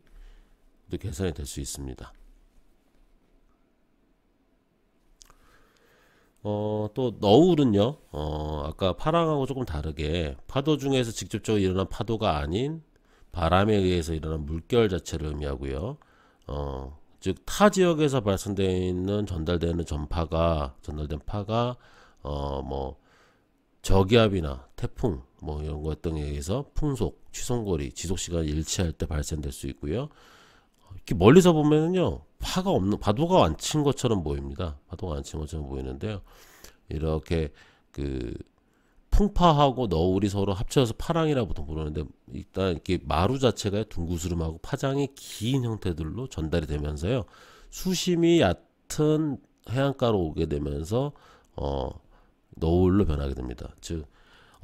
계산이 될 수 있습니다. 어, 또 너울은요. 어, 아까 파랑하고 조금 다르게 파도 중에서 직접적으로 일어난 파도가 아닌 바람에 의해서 일어난 물결 자체를 의미하고요. 어, 즉타 지역에서 발생되어 있는 전달되는 전파가 전달된 파가 어, 뭐 저기압이나 태풍 뭐 이런 것 등에 의해서 풍속, 취성거리, 지속시간 일치할 때 발생될 수 있고요. 이렇게 멀리서 보면은요, 파가 없는, 파도가 안 친 것처럼 보입니다. 파도가 안 친 것처럼 보이는데요. 이렇게 그 풍파하고 너울이 서로 합쳐서 파랑이라 보통 부르는데 일단 이렇게 마루 자체가 둥구스름하고 파장이 긴 형태들로 전달이 되면서요 수심이 얕은 해안가로 오게 되면서 어 너울로 변하게 됩니다. 즉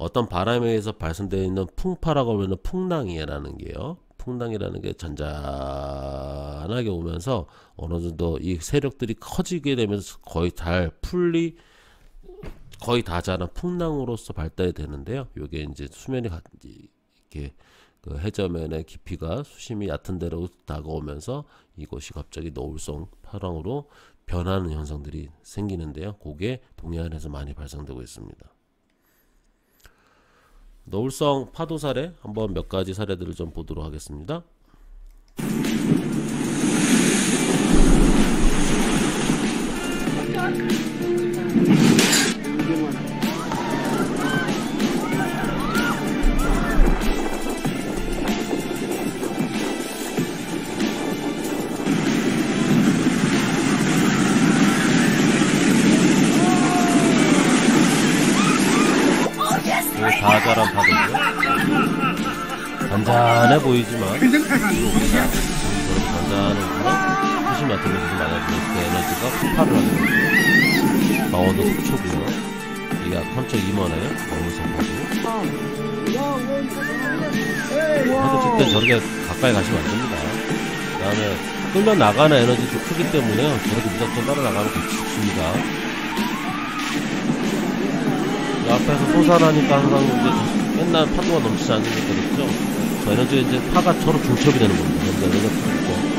어떤 바람에 의해서 발생되어 있는 풍파라고 하면 풍랑이라는 게요. 풍랑이라는 게 잔잔하게 오면서 어느 정도 이 세력들이 커지게 되면서 거의 잘 풀리 거의 다 자란 풍랑으로서 발달이 되는데요. 요게 이제 수면이 가, 이렇게 그 해저면의 깊이가 수심이 얕은 데로 다가오면서 이곳이 갑자기 노을성 파랑으로 변하는 현상들이 생기는데요. 그게 동해안에서 많이 발생되고 있습니다. 노울성 파도 사례 한번 몇 가지 사례들을 좀 보도록 하겠습니다. 자잘한 파도고요. 단단해 보이지만 단단해지만 수심 같은 것이 많아지면 그 에너지가 폭발을 하는 거죠. 강원도 속초고요. 이게 3임원에 어울성 파도. 파도 칠때 저렇게 가까이 가시면 안 됩니다. 그 다음에 끌려 나가는 에너지도 크기 때문에 저렇게 무작정 따라 나가면 같이 죽습니다. 앞에서 소사라니까 항상 이제 옛날 파도가 넘치지 않으니까 그렇죠. 자, 이런 쪽에 이제 파가 저로 중첩이 되는 겁니다. 현재 여기가 있고.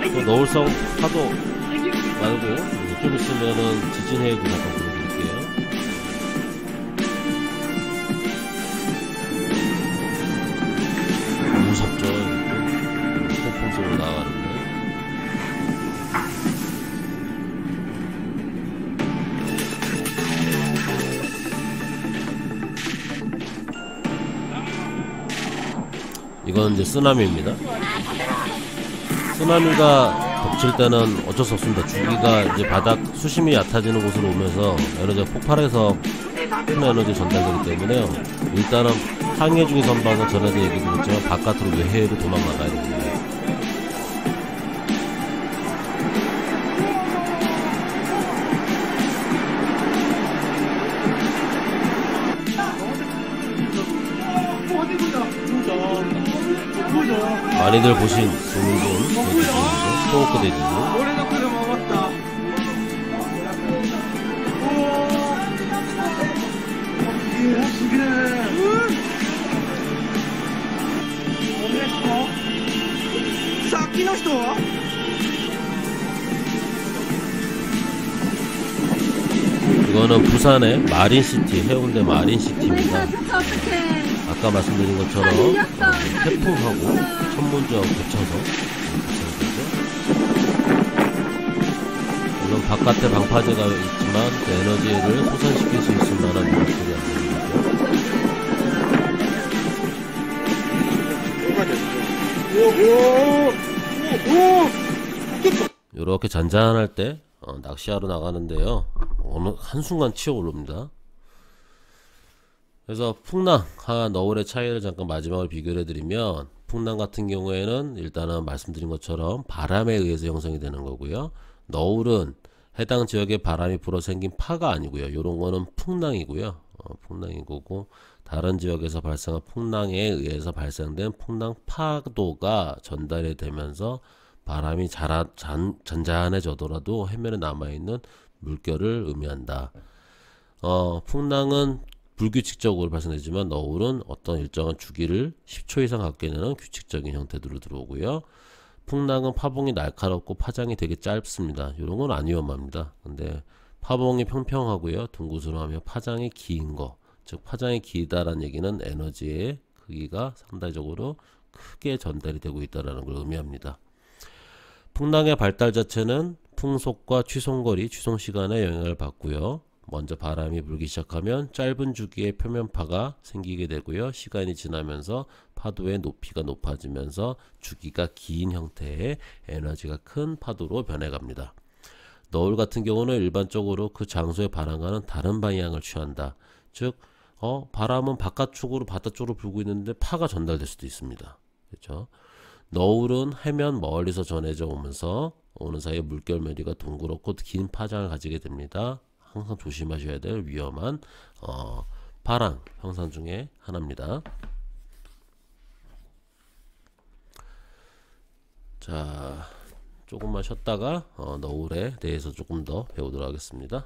Oh, 또 넣을 성 파도 말고 좀 있으면은 지진해구나 이제 쓰나미입니다. 쓰나미가 덮칠 때는 어쩔 수 없습니다. 주기가 이제 바닥 수심이 얕아지는 곳으로 오면서 에너지가 폭발해서 큰 에너지 전달되기 때문에요. 일단은 항해 중에 선방은 전에도 얘기드렸지만 바깥으로 외해로 도망나가야 됩니다. 다들 보신 동물돈 돼지고기죠 소호크 돼지 사っ 이거는 부산의 마린시티 해운대 마린시티입니다. 아까 말씀드린 것처럼 태풍하고 천문조하고 붙여서 붙여야 되죠. 물론 바깥에 방파제가 있지만 그 에너지를 소산시킬 수 있을 만한 물질이 아 되는 거죠. 이렇게 잔잔할 때 어, 낚시하러 나가는데요. 어느 한순간 치어 오릅니다. 그래서 풍랑과 너울의 차이를 잠깐 마지막으로 비교를 해드리면 풍랑 같은 경우에는 일단은 말씀드린 것처럼 바람에 의해서 형성이 되는 거고요. 너울은 해당 지역에 바람이 불어 생긴 파가 아니고요. 요런 거는 풍랑이고요. 어, 풍랑이 고고 다른 지역에서 발생한 풍랑에 의해서 발생된 풍랑 파도가 전달이 되면서 바람이 자라, 잔, 잔잔해져더라도 해면에 남아있는 물결을 의미한다. 어, 풍랑은 불규칙적으로 발생되지만 너울은 어떤 일정한 주기를 10초 이상 갖게 되는 규칙적인 형태로 들어오고요. 풍랑은 파봉이 날카롭고 파장이 되게 짧습니다. 이런 건 안 위험합니다. 근데 파봉이 평평하고요. 둥그스름하며 파장이 긴 거. 즉 파장이 길다라는 얘기는 에너지의 크기가 상대적으로 크게 전달이 되고 있다는 걸 의미합니다. 풍랑의 발달 자체는 풍속과 취송거리, 취송시간에 영향을 받고요. 먼저 바람이 불기 시작하면 짧은 주기의 표면파가 생기게 되고요. 시간이 지나면서 파도의 높이가 높아지면서 주기가 긴 형태의 에너지가 큰 파도로 변해갑니다. 너울 같은 경우는 일반적으로 그 장소의 바람과는 다른 방향을 취한다. 즉, 어, 바람은 바깥쪽으로 바깥쪽으로 불고 있는데 파가 전달될 수도 있습니다. 그렇죠? 너울은 해면 멀리서 전해져 오면서 오는 사이에 물결 매리가 둥그랗고긴 파장을 가지게 됩니다. 항상 조심하셔야 될 위험한 어, 파랑 형상 중에 하나입니다. 자, 조금만 쉬었다가 어, 너울에 대해서 조금 더 배우도록 하겠습니다.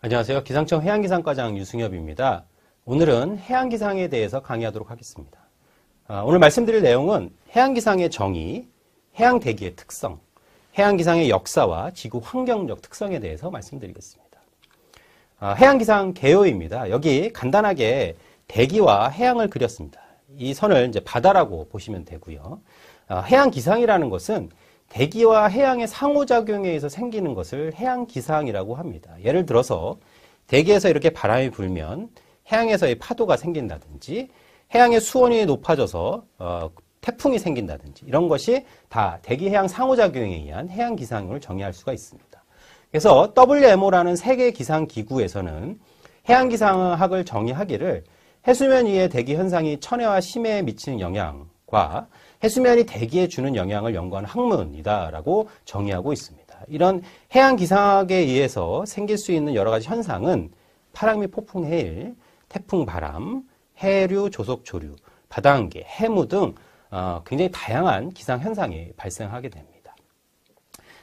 안녕하세요. 기상청 해양기상과장 유승엽입니다. 오늘은 해양기상에 대해서 강의하도록 하겠습니다. 아, 오늘 말씀드릴 내용은 해양기상의 정의, 해양대기의 특성, 해양기상의 역사와 지구 환경적 특성에 대해서 말씀드리겠습니다. 아, 해양기상 개요입니다. 여기 간단하게 대기와 해양을 그렸습니다. 이 선을 이제 바다라고 보시면 되고요. 아, 해양기상이라는 것은 대기와 해양의 상호작용에 의해서 생기는 것을 해양기상이라고 합니다. 예를 들어서 대기에서 이렇게 바람이 불면 해양에서의 파도가 생긴다든지 해양의 수온이 높아져서 어, 태풍이 생긴다든지 이런 것이 다 대기해양 상호작용에 의한 해양 기상을 정의할 수가 있습니다. 그래서 WMO라는 세계 기상 기구에서는 해양 기상학을 정의하기를 해수면 위의 대기 현상이 천해와 심해에 미치는 영향과 해수면이 대기에 주는 영향을 연구한 학문이다라고 정의하고 있습니다. 이런 해양 기상학에 의해서 생길 수 있는 여러 가지 현상은 파랑미 폭풍 해일, 태풍 바람, 해류, 조속 조류, 바다안개, 해무 등 어, 굉장히 다양한 기상 현상이 발생하게 됩니다.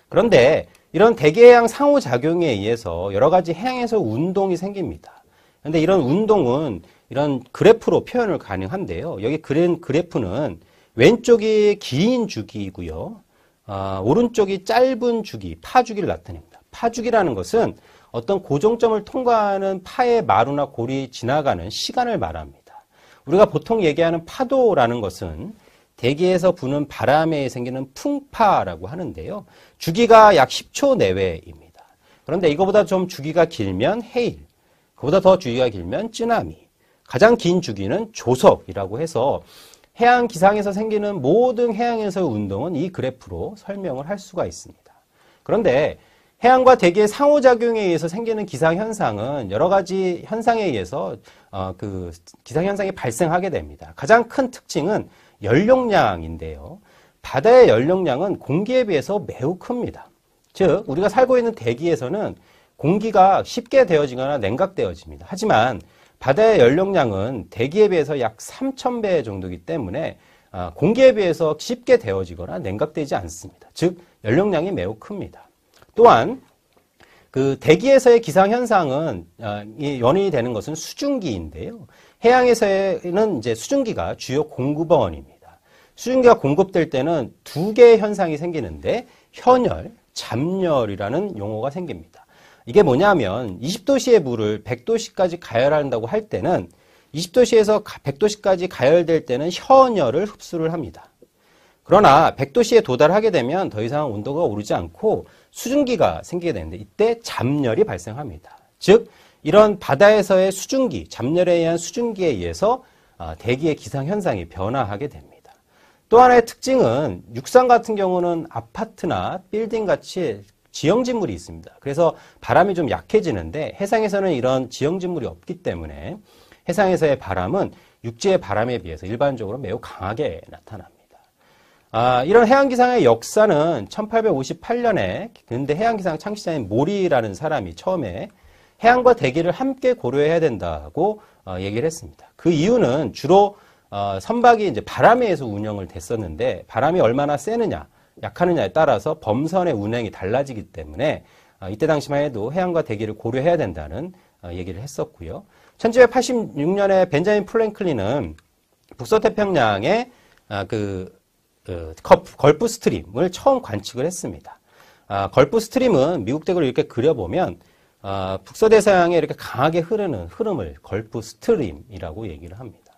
그런데 이런 대기양 상호작용에 의해서 여러 가지 해양에서 운동이 생깁니다. 그런데 이런 운동은 이런 그래프로 표현을 가능한데요. 여기 그린 그래프는 왼쪽이 긴 주기이고요. 어, 오른쪽이 짧은 주기, 파주기를 나타냅니다. 파주기라는 것은 어떤 고정점을 통과하는 파의 마루나 골이 지나가는 시간을 말합니다. 우리가 보통 얘기하는 파도라는 것은 대기에서 부는 바람에 생기는 풍파라고 하는데요. 주기가 약 10초 내외입니다. 그런데 이거보다 좀 주기가 길면 해일, 그보다 더 주기가 길면 쯔나미, 가장 긴 주기는 조석이라고 해서 해양 기상에서 생기는 모든 해양에서의 운동은 이 그래프로 설명을 할 수가 있습니다. 그런데 해양과 대기의 상호작용에 의해서 생기는 기상 현상은 여러 가지 현상에 의해서 어, 그 기상현상이 발생하게 됩니다. 가장 큰 특징은 연령량인데요 바다의 연령량은 공기에 비해서 매우 큽니다. 즉, 우리가 살고 있는 대기에서는 공기가 쉽게 되어지거나 냉각되어집니다. 하지만 바다의 연령량은 대기에 비해서 약 3,000배 정도이기 때문에 어, 공기에 비해서 쉽게 되어지거나 냉각되지 않습니다. 즉, 연령량이 매우 큽니다. 또한 그 대기에서의 기상 현상은 아, 연인이 되는 것은 수증기인데요. 해양에서는 이제 수증기가 주요 공급원입니다. 수증기가 공급될 때는 두 개의 현상이 생기는데 현열, 잠열이라는 용어가 생깁니다. 이게 뭐냐면 20도씨의 물을 100도씨까지 가열한다고 할 때는 20도씨에서 100도씨까지 가열될 때는 현열을 흡수를 합니다. 그러나 100도씨에 도달하게 되면 더 이상 온도가 오르지 않고 수증기가 생기게 되는데 이때 잠열이 발생합니다. 즉 이런 바다에서의 수증기, 잠열에 의한 수증기에 의해서 아, 대기의 기상 현상이 변화하게 됩니다. 또 하나의 특징은 육상 같은 경우는 아파트나 빌딩 같이 지형진물이 있습니다. 그래서 바람이 좀 약해지는데 해상에서는 이런 지형진물이 없기 때문에 해상에서의 바람은 육지의 바람에 비해서 일반적으로 매우 강하게 나타납니다. 아, 이런 해양기상의 역사는 1858년에 근대 해양기상 창시자인 모리라는 사람이 처음에 해양과 대기를 함께 고려해야 된다고 어, 얘기를 했습니다. 그 이유는 주로 어, 선박이 이제 바람에 의해서 운영을 됐었는데 바람이 얼마나 세느냐 약하느냐에 따라서 범선의 운행이 달라지기 때문에 어, 이때 당시만 해도 해양과 대기를 고려해야 된다는 어, 얘기를 했었고요. 1 7 8 6년에 벤자민 플랭클린은 북서태평양의 아, 그그 걸프 스트림을 처음 관측을 했습니다. 아, 걸프 스트림은 미국 대구를 이렇게 그려보면 아, 북서대서양에 이렇게 강하게 흐르는 흐름을 걸프 스트림이라고 얘기를 합니다.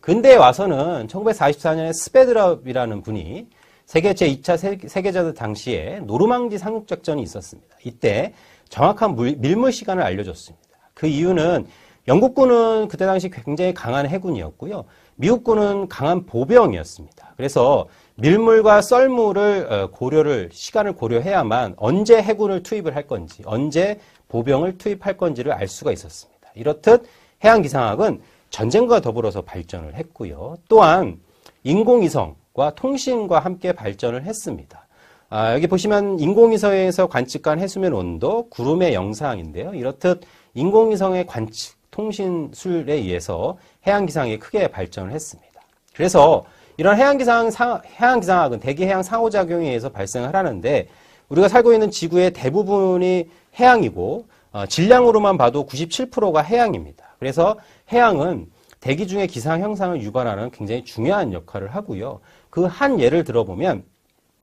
근대에 와서는 1944년에 스베드랍이라는 분이 세계 제2차 세계대전 당시에 노르망디 상륙작전이 있었습니다. 이때 정확한 물, 밀물 시간을 알려줬습니다. 그 이유는 영국군은 그때 당시 굉장히 강한 해군이었고요. 미국군은 강한 보병이었습니다. 그래서 밀물과 썰물을 어, 고려를 시간을 고려해야만 언제 해군을 투입을 할 건지 언제 보병을 투입할 건지를 알 수가 있었습니다. 이렇듯 해양기상학은 전쟁과 더불어서 발전을 했고요. 또한 인공위성과 통신과 함께 발전을 했습니다. 아, 여기 보시면 인공위성에서 관측한 해수면 온도, 구름의 영상인데요. 이렇듯 인공위성의 관측 통신술에 의해서 해양기상이 크게 발전을 했습니다. 그래서 이런 해양기상, 상, 해양기상학은 대기해양 상호작용에 의해서 발생을 하는데 우리가 살고 있는 지구의 대부분이 해양이고 어, 질량으로만 봐도 97%가 해양입니다. 그래서 해양은 대기 중에 기상 현상을 유발하는 굉장히 중요한 역할을 하고요. 그 한 예를 들어보면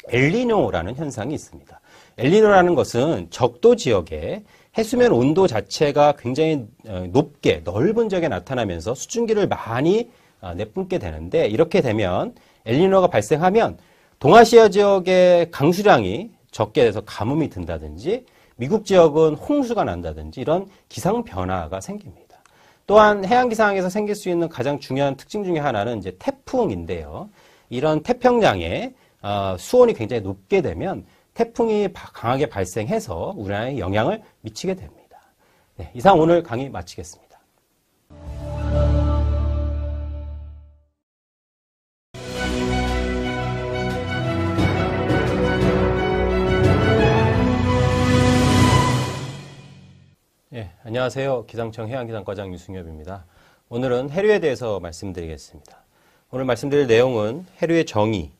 엘리뇨라는 현상이 있습니다. 엘리뇨라는 것은 적도 지역에 해수면 온도 자체가 굉장히 어, 높게 넓은 지역에 나타나면서 수증기를 많이 아, 내뿜게 되는데 이렇게 되면 엘니노가 발생하면 동아시아 지역의 강수량이 적게 돼서 가뭄이 든다든지 미국 지역은 홍수가 난다든지 이런 기상 변화가 생깁니다. 또한 해양 기상에서 생길 수 있는 가장 중요한 특징 중의 하나는 이제 태풍인데요. 이런 태평양의 어, 수온이 굉장히 높게 되면 태풍이 강하게 발생해서 우리나라에 영향을 미치게 됩니다. 네, 이상 오늘 강의 마치겠습니다. 예, 안녕하세요. 기상청 해양기상과장 유승엽입니다. 오늘은 해류에 대해서 말씀드리겠습니다. 오늘 말씀드릴 내용은 해류의 정의,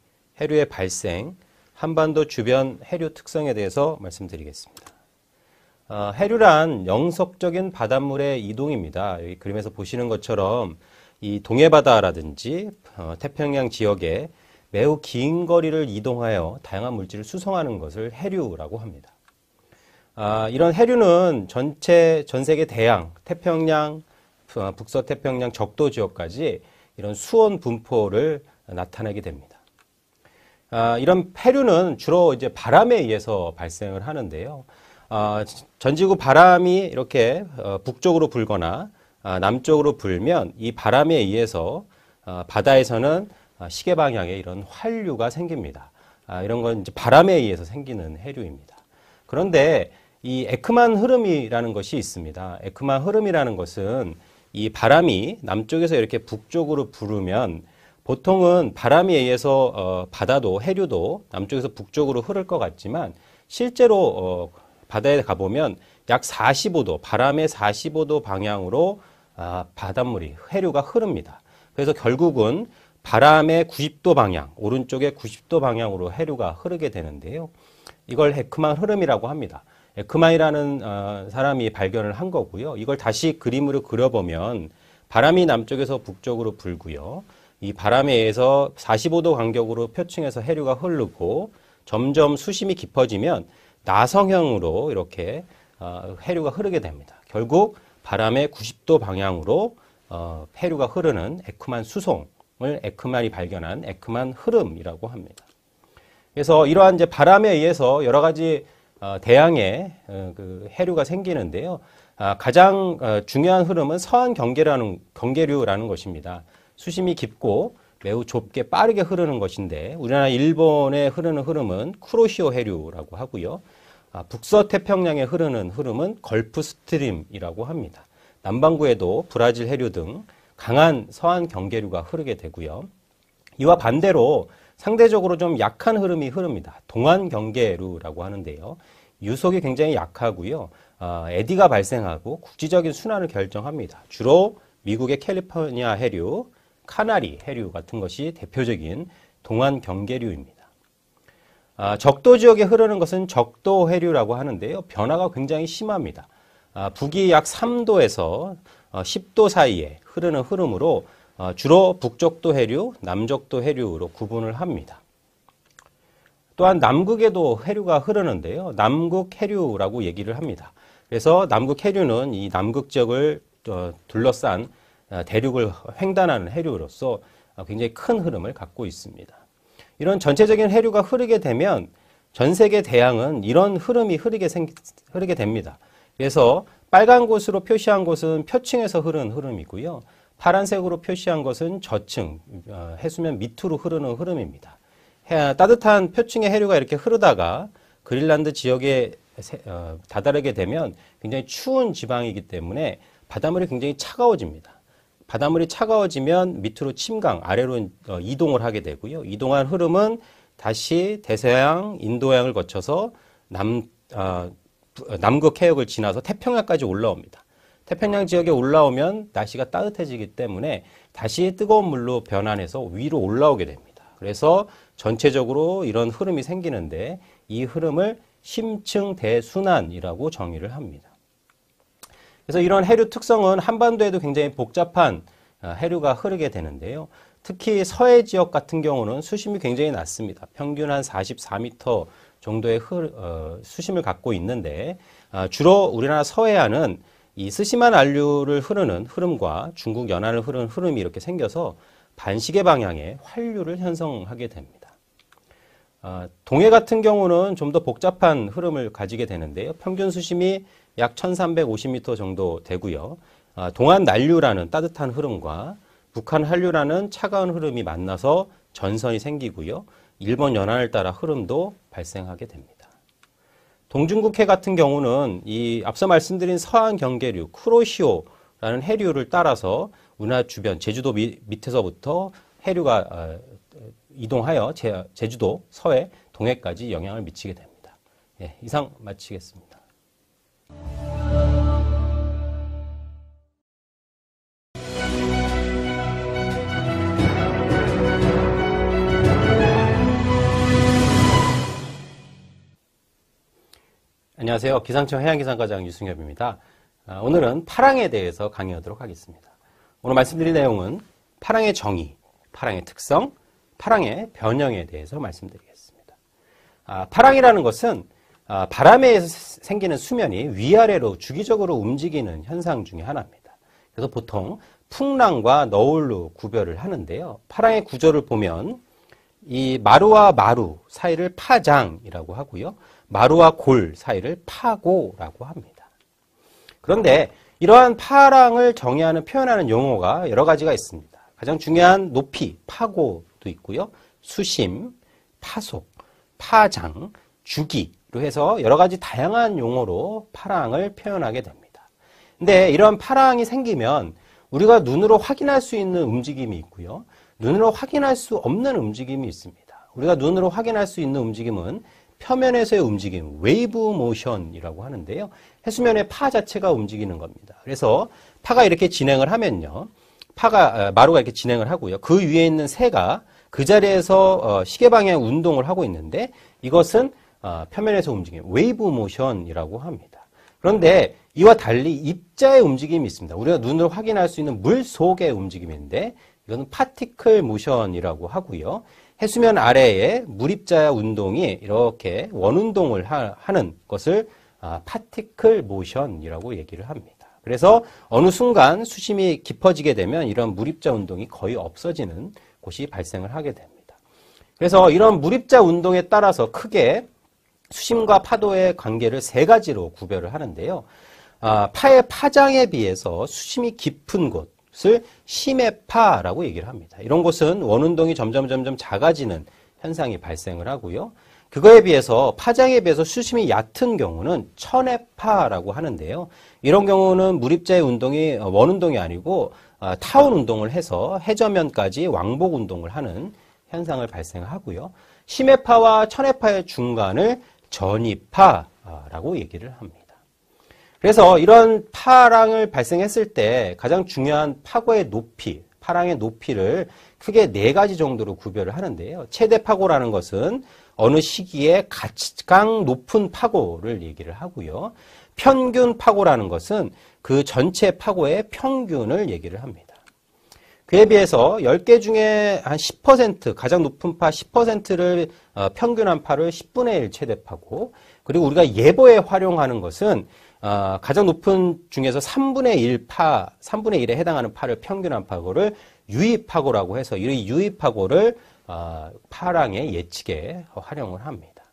해류의 발생, 한반도 주변 해류 특성에 대해서 말씀드리겠습니다. 아, 해류란 영속적인 바닷물의 이동입니다. 여기 그림에서 보시는 것처럼 이 동해바다라든지 어, 태평양 지역에 매우 긴 거리를 이동하여 다양한 물질을 수송하는 것을 해류라고 합니다. 아, 이런 해류는 전체 전 세계 대양, 태평양, 아, 북서 태평양 적도 지역까지 이런 수온 분포를 나타내게 됩니다. 아, 이런 해류는 주로 이제 바람에 의해서 발생을 하는데요. 아, 전지구 바람이 이렇게 어, 북쪽으로 불거나 아, 남쪽으로 불면 이 바람에 의해서 아, 바다에서는 시계 방향의 이런 환류가 생깁니다. 이런 건 이제 바람에 의해서 생기는 해류입니다. 그런데 이 에크만 흐름이라는 것이 있습니다. 에크만 흐름이라는 것은 이 바람이 남쪽에서 이렇게 북쪽으로 부르면 보통은 바람에 의해서 어, 바다도 해류도 남쪽에서 북쪽으로 흐를 것 같지만 실제로 어, 바다에 가보면 약 45도 바람의 45도 방향으로 아, 바닷물이 해류가 흐릅니다. 그래서 결국은 바람의 90도 방향 오른쪽의 90도 방향으로 해류가 흐르게 되는데요. 이걸 헤크만 흐름이라고 합니다. 에크마이라는 예, 어, 사람이 발견을 한 거고요. 이걸 다시 그림으로 그려보면 바람이 남쪽에서 북쪽으로 불고요. 이 바람에 의해서 45도 간격으로 표층에서 해류가 흐르고 점점 수심이 깊어지면 나성형으로 이렇게 어, 해류가 흐르게 됩니다. 결국 바람의 90도 방향으로 어, 해류가 흐르는 에크만 수송을 에크만이 발견한 에크만 흐름이라고 합니다. 그래서 이러한 이제 바람에 의해서 여러 가지 어, 대양의 어, 그 해류가 생기는데요. 아, 가장 어, 중요한 흐름은 서안 경계라는 경계류라는 것입니다. 수심이 깊고 매우 좁게 빠르게 흐르는 것인데 우리나라 일본에 흐르는 흐름은 크로시오 해류라고 하고요. 아, 북서 태평양에 흐르는 흐름은 걸프 스트림이라고 합니다. 남반구에도 브라질 해류 등 강한 서안 경계류가 흐르게 되고요. 이와 반대로 상대적으로 좀 약한 흐름이 흐릅니다. 동안 경계루라고 하는데요. 유속이 굉장히 약하고요. 어, 에디가 발생하고 국지적인 순환을 결정합니다. 주로 미국의 캘리포니아 해류, 카나리 해류 같은 것이 대표적인 동안 경계류입니다. 아, 적도 지역에 흐르는 것은 적도 해류라고 하는데요. 변화가 굉장히 심합니다. 아, 북이 약 3도에서 10도 어, 사이에 흐르는 흐름으로 아, 주로 북쪽도 해류, 남쪽도 해류로 구분을 합니다. 또한 남극에도 해류가 흐르는데요. 남극 해류라고 얘기를 합니다. 그래서 남극 해류는 이 남극 지역을 어, 둘러싼 어, 대륙을 횡단하는 해류로서 굉장히 큰 흐름을 갖고 있습니다. 이런 전체적인 해류가 흐르게 되면 전 세계 대양은 이런 흐름이 흐르게, 생, 흐르게 됩니다. 그래서 빨간 곳으로 표시한 곳은 표층에서 흐른 흐름이고요. 파란색으로 표시한 것은 저층, 어, 해수면 밑으로 흐르는 흐름입니다. 따뜻한 표층의 해류가 이렇게 흐르다가 그린란드 지역에 어, 다다르게 되면 굉장히 추운 지방이기 때문에 바닷물이 굉장히 차가워집니다. 바닷물이 차가워지면 밑으로 침강, 아래로 어, 이동을 하게 되고요. 이동한 흐름은 다시 대서양, 인도양을 거쳐서 남, 어, 남극 해역을 지나서 태평양까지 올라옵니다. 태평양 지역에 올라오면 날씨가 따뜻해지기 때문에 다시 뜨거운 물로 변환해서 위로 올라오게 됩니다. 그래서 전체적으로 이런 흐름이 생기는데 이 흐름을 심층 대순환이라고 정의를 합니다. 그래서 이런 해류 특성은 한반도에도 굉장히 복잡한 아, 해류가 흐르게 되는데요. 특히 서해 지역 같은 경우는 수심이 굉장히 낮습니다. 평균 한 44m 정도의 흐, 어, 수심을 갖고 있는데 어, 주로 우리나라 서해안은 이 스시만 안류를 흐르는 흐름과 중국 연안을 흐르는 흐름이 이렇게 생겨서 반시계 방향의 환류를 형성하게 됩니다. 아, 동해 같은 경우는 좀 더 복잡한 흐름을 가지게 되는데요. 평균 수심이 약 1350m 정도 되고요. 아, 동안 난류라는 따뜻한 흐름과 북한 한류라는 차가운 흐름이 만나서 전선이 생기고요. 일본 연안을 따라 흐름도 발생하게 됩니다. 동중국해 같은 경우는 이 앞서 말씀드린 서안 경계류 크로시오라는 해류를 따라서 운하 주변 제주도 미, 밑에서부터 해류가 어, 이동하여 제, 제주도 서해 동해까지 영향을 미치게 됩니다. 예, 이상 마치겠습니다. 안녕하세요. 기상청 해양기상과장 유승엽입니다. 아, 오늘은 파랑에 대해서 강의하도록 하겠습니다. 오늘 말씀드릴 내용은 파랑의 정의, 파랑의 특성, 파랑의 변형에 대해서 말씀드리겠습니다. 아, 파랑이라는 것은 아, 바람에 생기는 수면이 위아래로 주기적으로 움직이는 현상 중의 하나입니다. 그래서 보통 풍랑과 너울로 구별을 하는데요. 파랑의 구조를 보면 이 마루와 마루 사이를 파장이라고 하고요. 마루와 골 사이를 파고라고 합니다. 그런데 이러한 파랑을 정의하는 표현하는 용어가 여러 가지가 있습니다. 가장 중요한 높이, 파고도 있고요. 수심, 파속, 파장, 주기로 해서 여러 가지 다양한 용어로 파랑을 표현하게 됩니다. 근데 이런 파랑이 생기면 우리가 눈으로 확인할 수 있는 움직임이 있고요. 눈으로 확인할 수 없는 움직임이 있습니다. 우리가 눈으로 확인할 수 있는 움직임은 표면에서의 움직임, 웨이브 모션이라고 하는데요. 해수면의 파 자체가 움직이는 겁니다. 그래서 파가 이렇게 진행을 하면요. 파가 아, 마루가 이렇게 진행을 하고요. 그 위에 있는 새가 그 자리에서 어, 시계 방향 운동을 하고 있는데 이것은 어, 표면에서 움직임, 웨이브 모션이라고 합니다. 그런데 이와 달리 입자의 움직임이 있습니다. 우리가 눈으로 확인할 수 있는 물 속의 움직임인데 이거는 파티클 모션이라고 하고요. 해수면 아래에 무립자 운동이 이렇게 원운동을 하, 는 것을 파티클 아, 모션이라고 얘기를 합니다. 그래서 어느 순간 수심이 깊어지게 되면 이런 무립자 운동이 거의 없어지는 곳이 발생을 하게 됩니다. 그래서 이런 무립자 운동에 따라서 크게 수심과 파도의 관계를 세 가지로 구별을 하는데요. 아, 파의 파장에 비해서 수심이 깊은 곳, 곳을 심해파라고 얘기를 합니다. 이런 곳은 원운동이 점점 점점 작아지는 현상이 발생을 하고요. 그거에 비해서 파장에 비해서 수심이 얕은 경우는 천해파라고 하는데요. 이런 경우는 무립자의 운동이 어, 원운동이 아니고 아, 타운 운동을 해서 해저면까지 왕복 운동을 하는 현상을 발생하고요. 심해파와 천해파의 중간을 전이파라고 얘기를 합니다. 그래서 이런 파랑을 발생했을 때 가장 중요한 파고의 높이, 파랑의 높이를 크게 네 가지 정도로 구별을 하는데요. 최대 파고라는 것은 어느 시기에 가장 높은 파고를 얘기를 하고요. 평균 파고라는 것은 그 전체 파고의 평균을 얘기를 합니다. 그에 비해서 10개 중에 한 10% 가장 높은 파 10%를 어, 평균한 파를 10분의 1 최대 파고 그리고 우리가 예보에 활용하는 것은 어, 가장 높은 중에서 3분의 1 파, 3분의 1에 해당하는 파를 평균 한파고를 유입파고라고 해서 이 유입파고를 어, 아, 파랑의 예측에 활용을 합니다.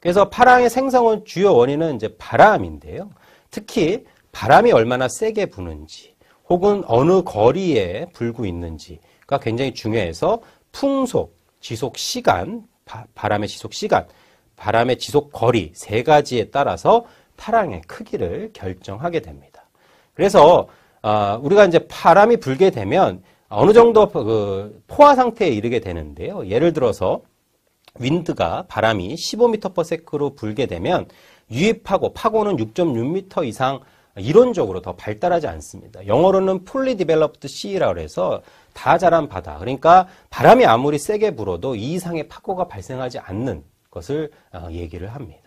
그래서 파랑의 생성은 주요 원인은 이제 바람인데요. 특히 바람이 얼마나 세게 부는지 혹은 어느 거리에 불고 있는지가 굉장히 중요해서 풍속, 지속 시간, 바, 바람의 지속 시간, 바람의 지속 거리 세 가지에 따라서 파랑의 크기를 결정하게 됩니다. 그래서 아, 우리가 이제 바람이 불게 되면 어느 정도 그 포화 상태에 이르게 되는데요. 예를 들어서 윈드가 바람이 15m/s로 불게 되면 유입하고 파고는 6.6m 이상 이론적으로 더 발달하지 않습니다. 영어로는 풀리 디벨롭드 시라고 해서 다 자란 바다. 그러니까 바람이 아무리 세게 불어도 이 이상의 파고가 발생하지 않는 것을 어, 얘기를 합니다.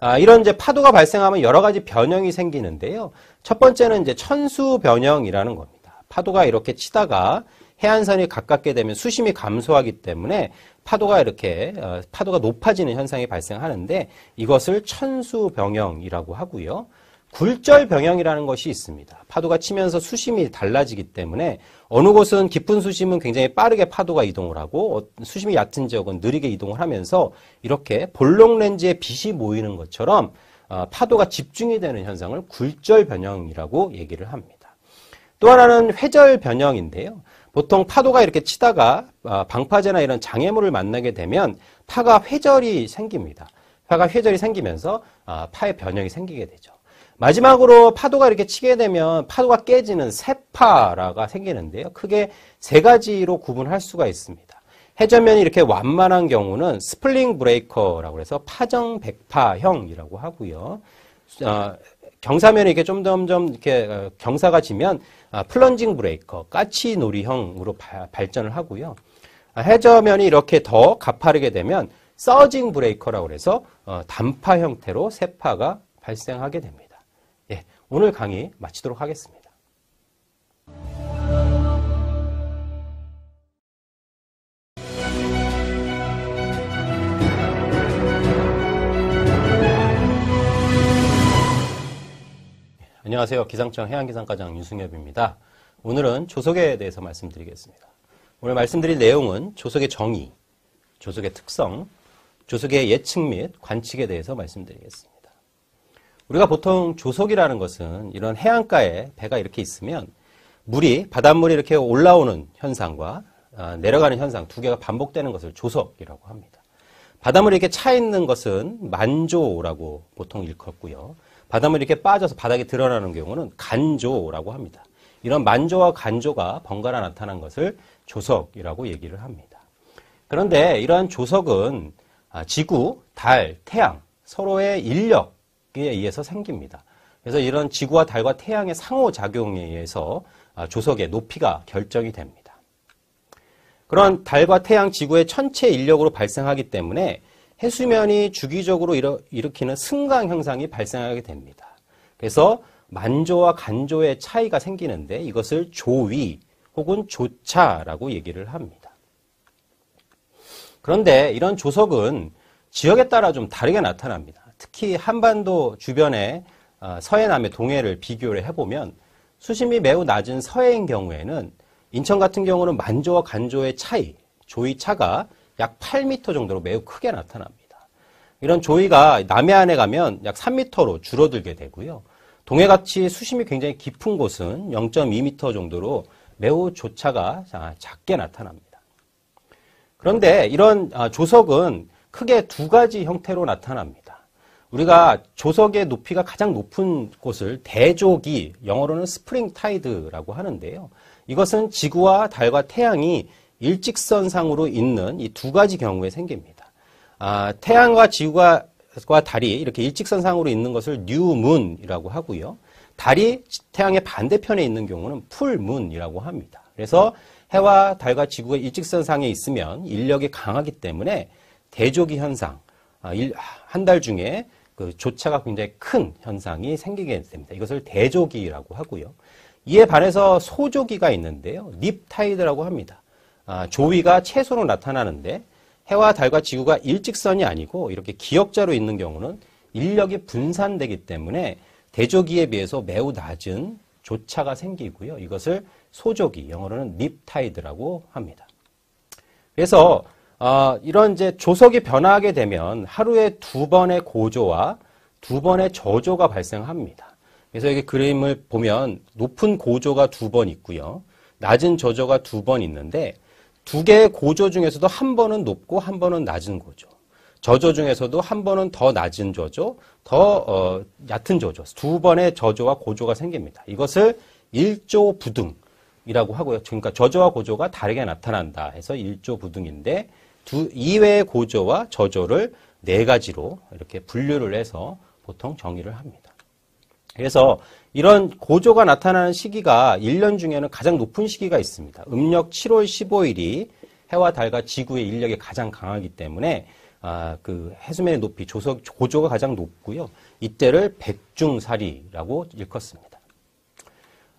아, 이런 이제 파도가 발생하면 여러 가지 변형이 생기는데요. 첫 번째는 이제 천수 변형이라는 겁니다. 파도가 이렇게 치다가 해안선이 가깝게 되면 수심이 감소하기 때문에 파도가 이렇게 어, 파도가 높아지는 현상이 발생하는데 이것을 천수 변형이라고 하고요. 굴절 병형이라는 것이 있습니다. 파도가 치면서 수심이 달라지기 때문에 어느 곳은 깊은 수심은 굉장히 빠르게 파도가 이동을 하고 어, 수심이 얕은 지역은 느리게 이동을 하면서 이렇게 볼록 렌즈에 빛이 모이는 것처럼 어, 파도가 집중이 되는 현상을 굴절 변형이라고 얘기를 합니다. 또 하나는 회절 변형인데요. 보통 파도가 이렇게 치다가 어, 방파제나 이런 장애물을 만나게 되면 파가 회절이 생깁니다. 파가 회절이 생기면서 파의 변형이 생기게 되죠. 마지막으로 파도가 이렇게 치게 되면 파도가 깨지는 세파라가 생기는데요. 크게 세 가지로 구분할 수가 있습니다. 해전면이 이렇게 완만한 경우는 스플링 브레이커라고 해서 파정 백파형이라고 하고요. 어, 경사면이 이렇게 좀 점점 이렇게 어, 경사가 지면 아, 플런징 브레이커, 까치놀이형으로 발전을 하고요. 아, 해저면이 이렇게 더 가파르게 되면 서징 브레이커라고 해서 어, 단파 형태로 세파가 발생하게 됩니다. 오늘 강의 마치도록 하겠습니다. 안녕하세요. 기상청 해양기상과장 유승엽입니다. 오늘은 조석에 대해서 말씀드리겠습니다. 오늘 말씀드릴 내용은 조석의 정의, 조석의 특성, 조석의 예측 및 관측에 대해서 말씀드리겠습니다. 우리가 보통 조석이라는 것은 이런 해안가에 배가 이렇게 있으면 물이 바닷물이 이렇게 올라오는 현상과 아, 내려가는 현상 두 개가 반복되는 것을 조석이라고 합니다. 바닷물이 이렇게 차 있는 것은 만조라고 보통 일컫고요. 바닷물이 이렇게 빠져서 바닥에 드러나는 경우는 간조라고 합니다. 이런 만조와 간조가 번갈아 나타난 것을 조석이라고 얘기를 합니다. 그런데 이러한 조석은 아, 지구, 달, 태양 서로의 인력 에 의해서 생깁니다. 그래서 이런 지구와 달과 태양의 상호작용에 의해서 아, 조석의 높이가 결정이 됩니다. 그런 달과 태양 지구의 천체 인력으로 발생하기 때문에 해수면이 주기적으로 일어, 일으키는 승강 현상이 발생하게 됩니다. 그래서 만조와 간조의 차이가 생기는데 이것을 조위 혹은 조차라고 얘기를 합니다. 그런데 이런 조석은 지역에 따라 좀 다르게 나타납니다. 특히 한반도 주변의 어, 서해남의 동해를 비교를 해보면 수심이 매우 낮은 서해인 경우에는 인천 같은 경우는 만조와 간조의 차이, 조이 차가 약 8m 정도로 매우 크게 나타납니다. 이런 조이가 남해안에 가면 약 3m로 줄어들게 되고요. 동해같이 수심이 굉장히 깊은 곳은 0.2m 정도로 매우 조차가 아, 작게 나타납니다. 그런데 이런 아, 조석은 크게 두 가지 형태로 나타납니다. 우리가 조석의 높이가 가장 높은 곳을 대조기, 영어로는 스프링 타이드라고 하는데요. 이것은 지구와 달과 태양이 일직선상으로 있는 이 두 가지 경우에 생깁니다. 아, 태양과 지구가 과 달이 이렇게 일직선상으로 있는 것을 뉴문이라고 하고요. 달이 태양의 반대편에 있는 경우는 풀문이라고 합니다. 그래서 해와 달과 지구가 일직선상에 있으면 인력이 강하기 때문에 대조기 현상, 아, 한달 중에 그 조차가 굉장히 큰 현상이 생기게 됩니다. 이것을 대조기라고 하고요. 이에 반해서 소조기가 있는데요. 닙타이드라고 합니다. 아, 조위가 최소로 나타나는데 해와 달과 지구가 일직선이 아니고 이렇게 기역자로 있는 경우는 인력이 분산되기 때문에 대조기에 비해서 매우 낮은 조차가 생기고요. 이것을 소조기, 영어로는 닙타이드라고 합니다. 그래서 어, 이런 이제 조석이 변화하게 되면 하루에 두 번의 고조와 두 번의 저조가 발생합니다. 그래서 여기 그림을 보면 높은 고조가 두 번 있고요. 낮은 저조가 두 번 있는데 두 개의 고조 중에서도 한 번은 높고 한 번은 낮은 고조. 저조 중에서도 한 번은 더 낮은 저조, 더 어, 얕은 저조. 두 번의 저조와 고조가 생깁니다. 이것을 일조 부등이라고 하고요. 그러니까 저조와 고조가 다르게 나타난다 해서 일조 부등인데 두 이외의 고조와 저조를 네 가지로 이렇게 분류를 해서 보통 정의를 합니다. 그래서 이런 고조가 나타나는 시기가 1년 중에는 가장 높은 시기가 있습니다. 음력 7월 15일이 해와 달과 지구의 인력이 가장 강하기 때문에 아, 그 해수면의 높이 조석 고조가 가장 높고요. 이때를 백중살이라고 일컫습니다.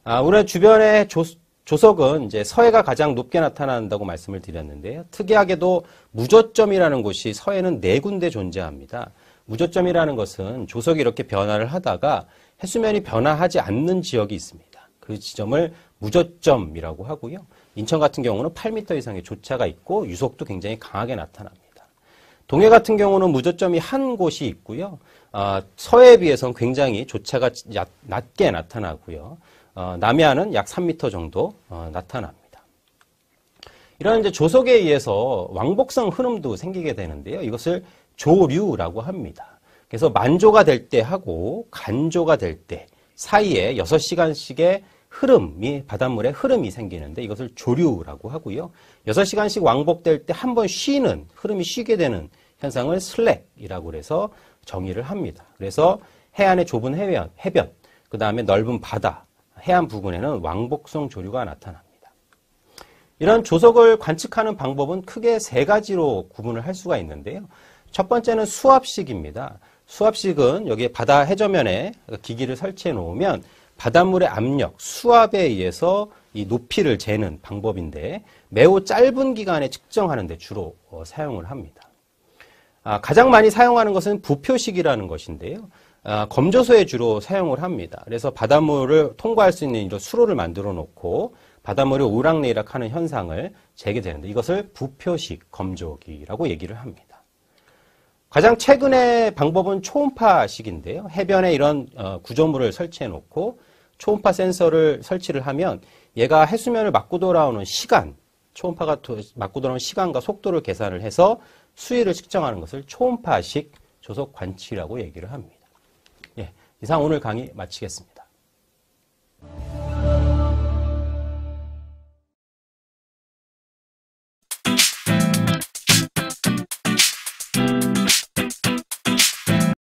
아, 우리 주변에 조, 조석은 이제 서해가 가장 높게 나타난다고 말씀을 드렸는데요. 특이하게도 무저점이라는 곳이 서해는 네 군데 존재합니다. 무저점이라는 것은 조석이 이렇게 변화를 하다가 해수면이 변화하지 않는 지역이 있습니다. 그 지점을 무저점이라고 하고요. 인천 같은 경우는 8m 이상의 조차가 있고 유속도 굉장히 강하게 나타납니다. 동해 같은 경우는 무저점이 한 곳이 있고요. 아, 서해에 비해서는 굉장히 조차가 낮게 나타나고요. 어, 남해안은 약 3m 정도 어, 나타납니다. 이런 이제 조석에 의해서 왕복성 흐름도 생기게 되는데요. 이것을 조류라고 합니다. 그래서 만조가 될 때 하고 간조가 될 때 사이에 6시간씩의 흐름이 바닷물의 흐름이 생기는데 이것을 조류라고 하고요. 6시간씩 왕복될 때 한 번 쉬는 흐름이 쉬게 되는 현상을 슬랙이라고 해서 정의를 합니다. 그래서 해안의 좁은 해변, 해변, 그 다음에 넓은 바다, 해안 부근에는 왕복성 조류가 나타납니다. 이런 조석을 관측하는 방법은 크게 세 가지로 구분을 할 수가 있는데요. 첫 번째는 수압식입니다. 수압식은 여기 바다 해저면에 기기를 설치해 놓으면 바닷물의 압력, 수압에 의해서 이 높이를 재는 방법인데 매우 짧은 기간에 측정하는 데 주로 어, 사용을 합니다. 아, 가장 많이 사용하는 것은 부표식이라는 것인데요. 아, 검조소에 주로 사용을 합니다. 그래서 바닷물을 통과할 수 있는 이런 수로를 만들어 놓고 바닷물이 오락내락 하는 현상을 재개되는데 이것을 부표식 검조기라고 얘기를 합니다. 가장 최근의 방법은 초음파식인데요. 해변에 이런 어, 구조물을 설치해 놓고 초음파 센서를 설치를 하면 얘가 해수면을 맞고 돌아오는 시간, 초음파가 맞고 돌아오는 시간과 속도를 계산을 해서 수위를 측정하는 것을 초음파식 조속 관치라고 얘기를 합니다. 이상 오늘 강의 마치겠습니다.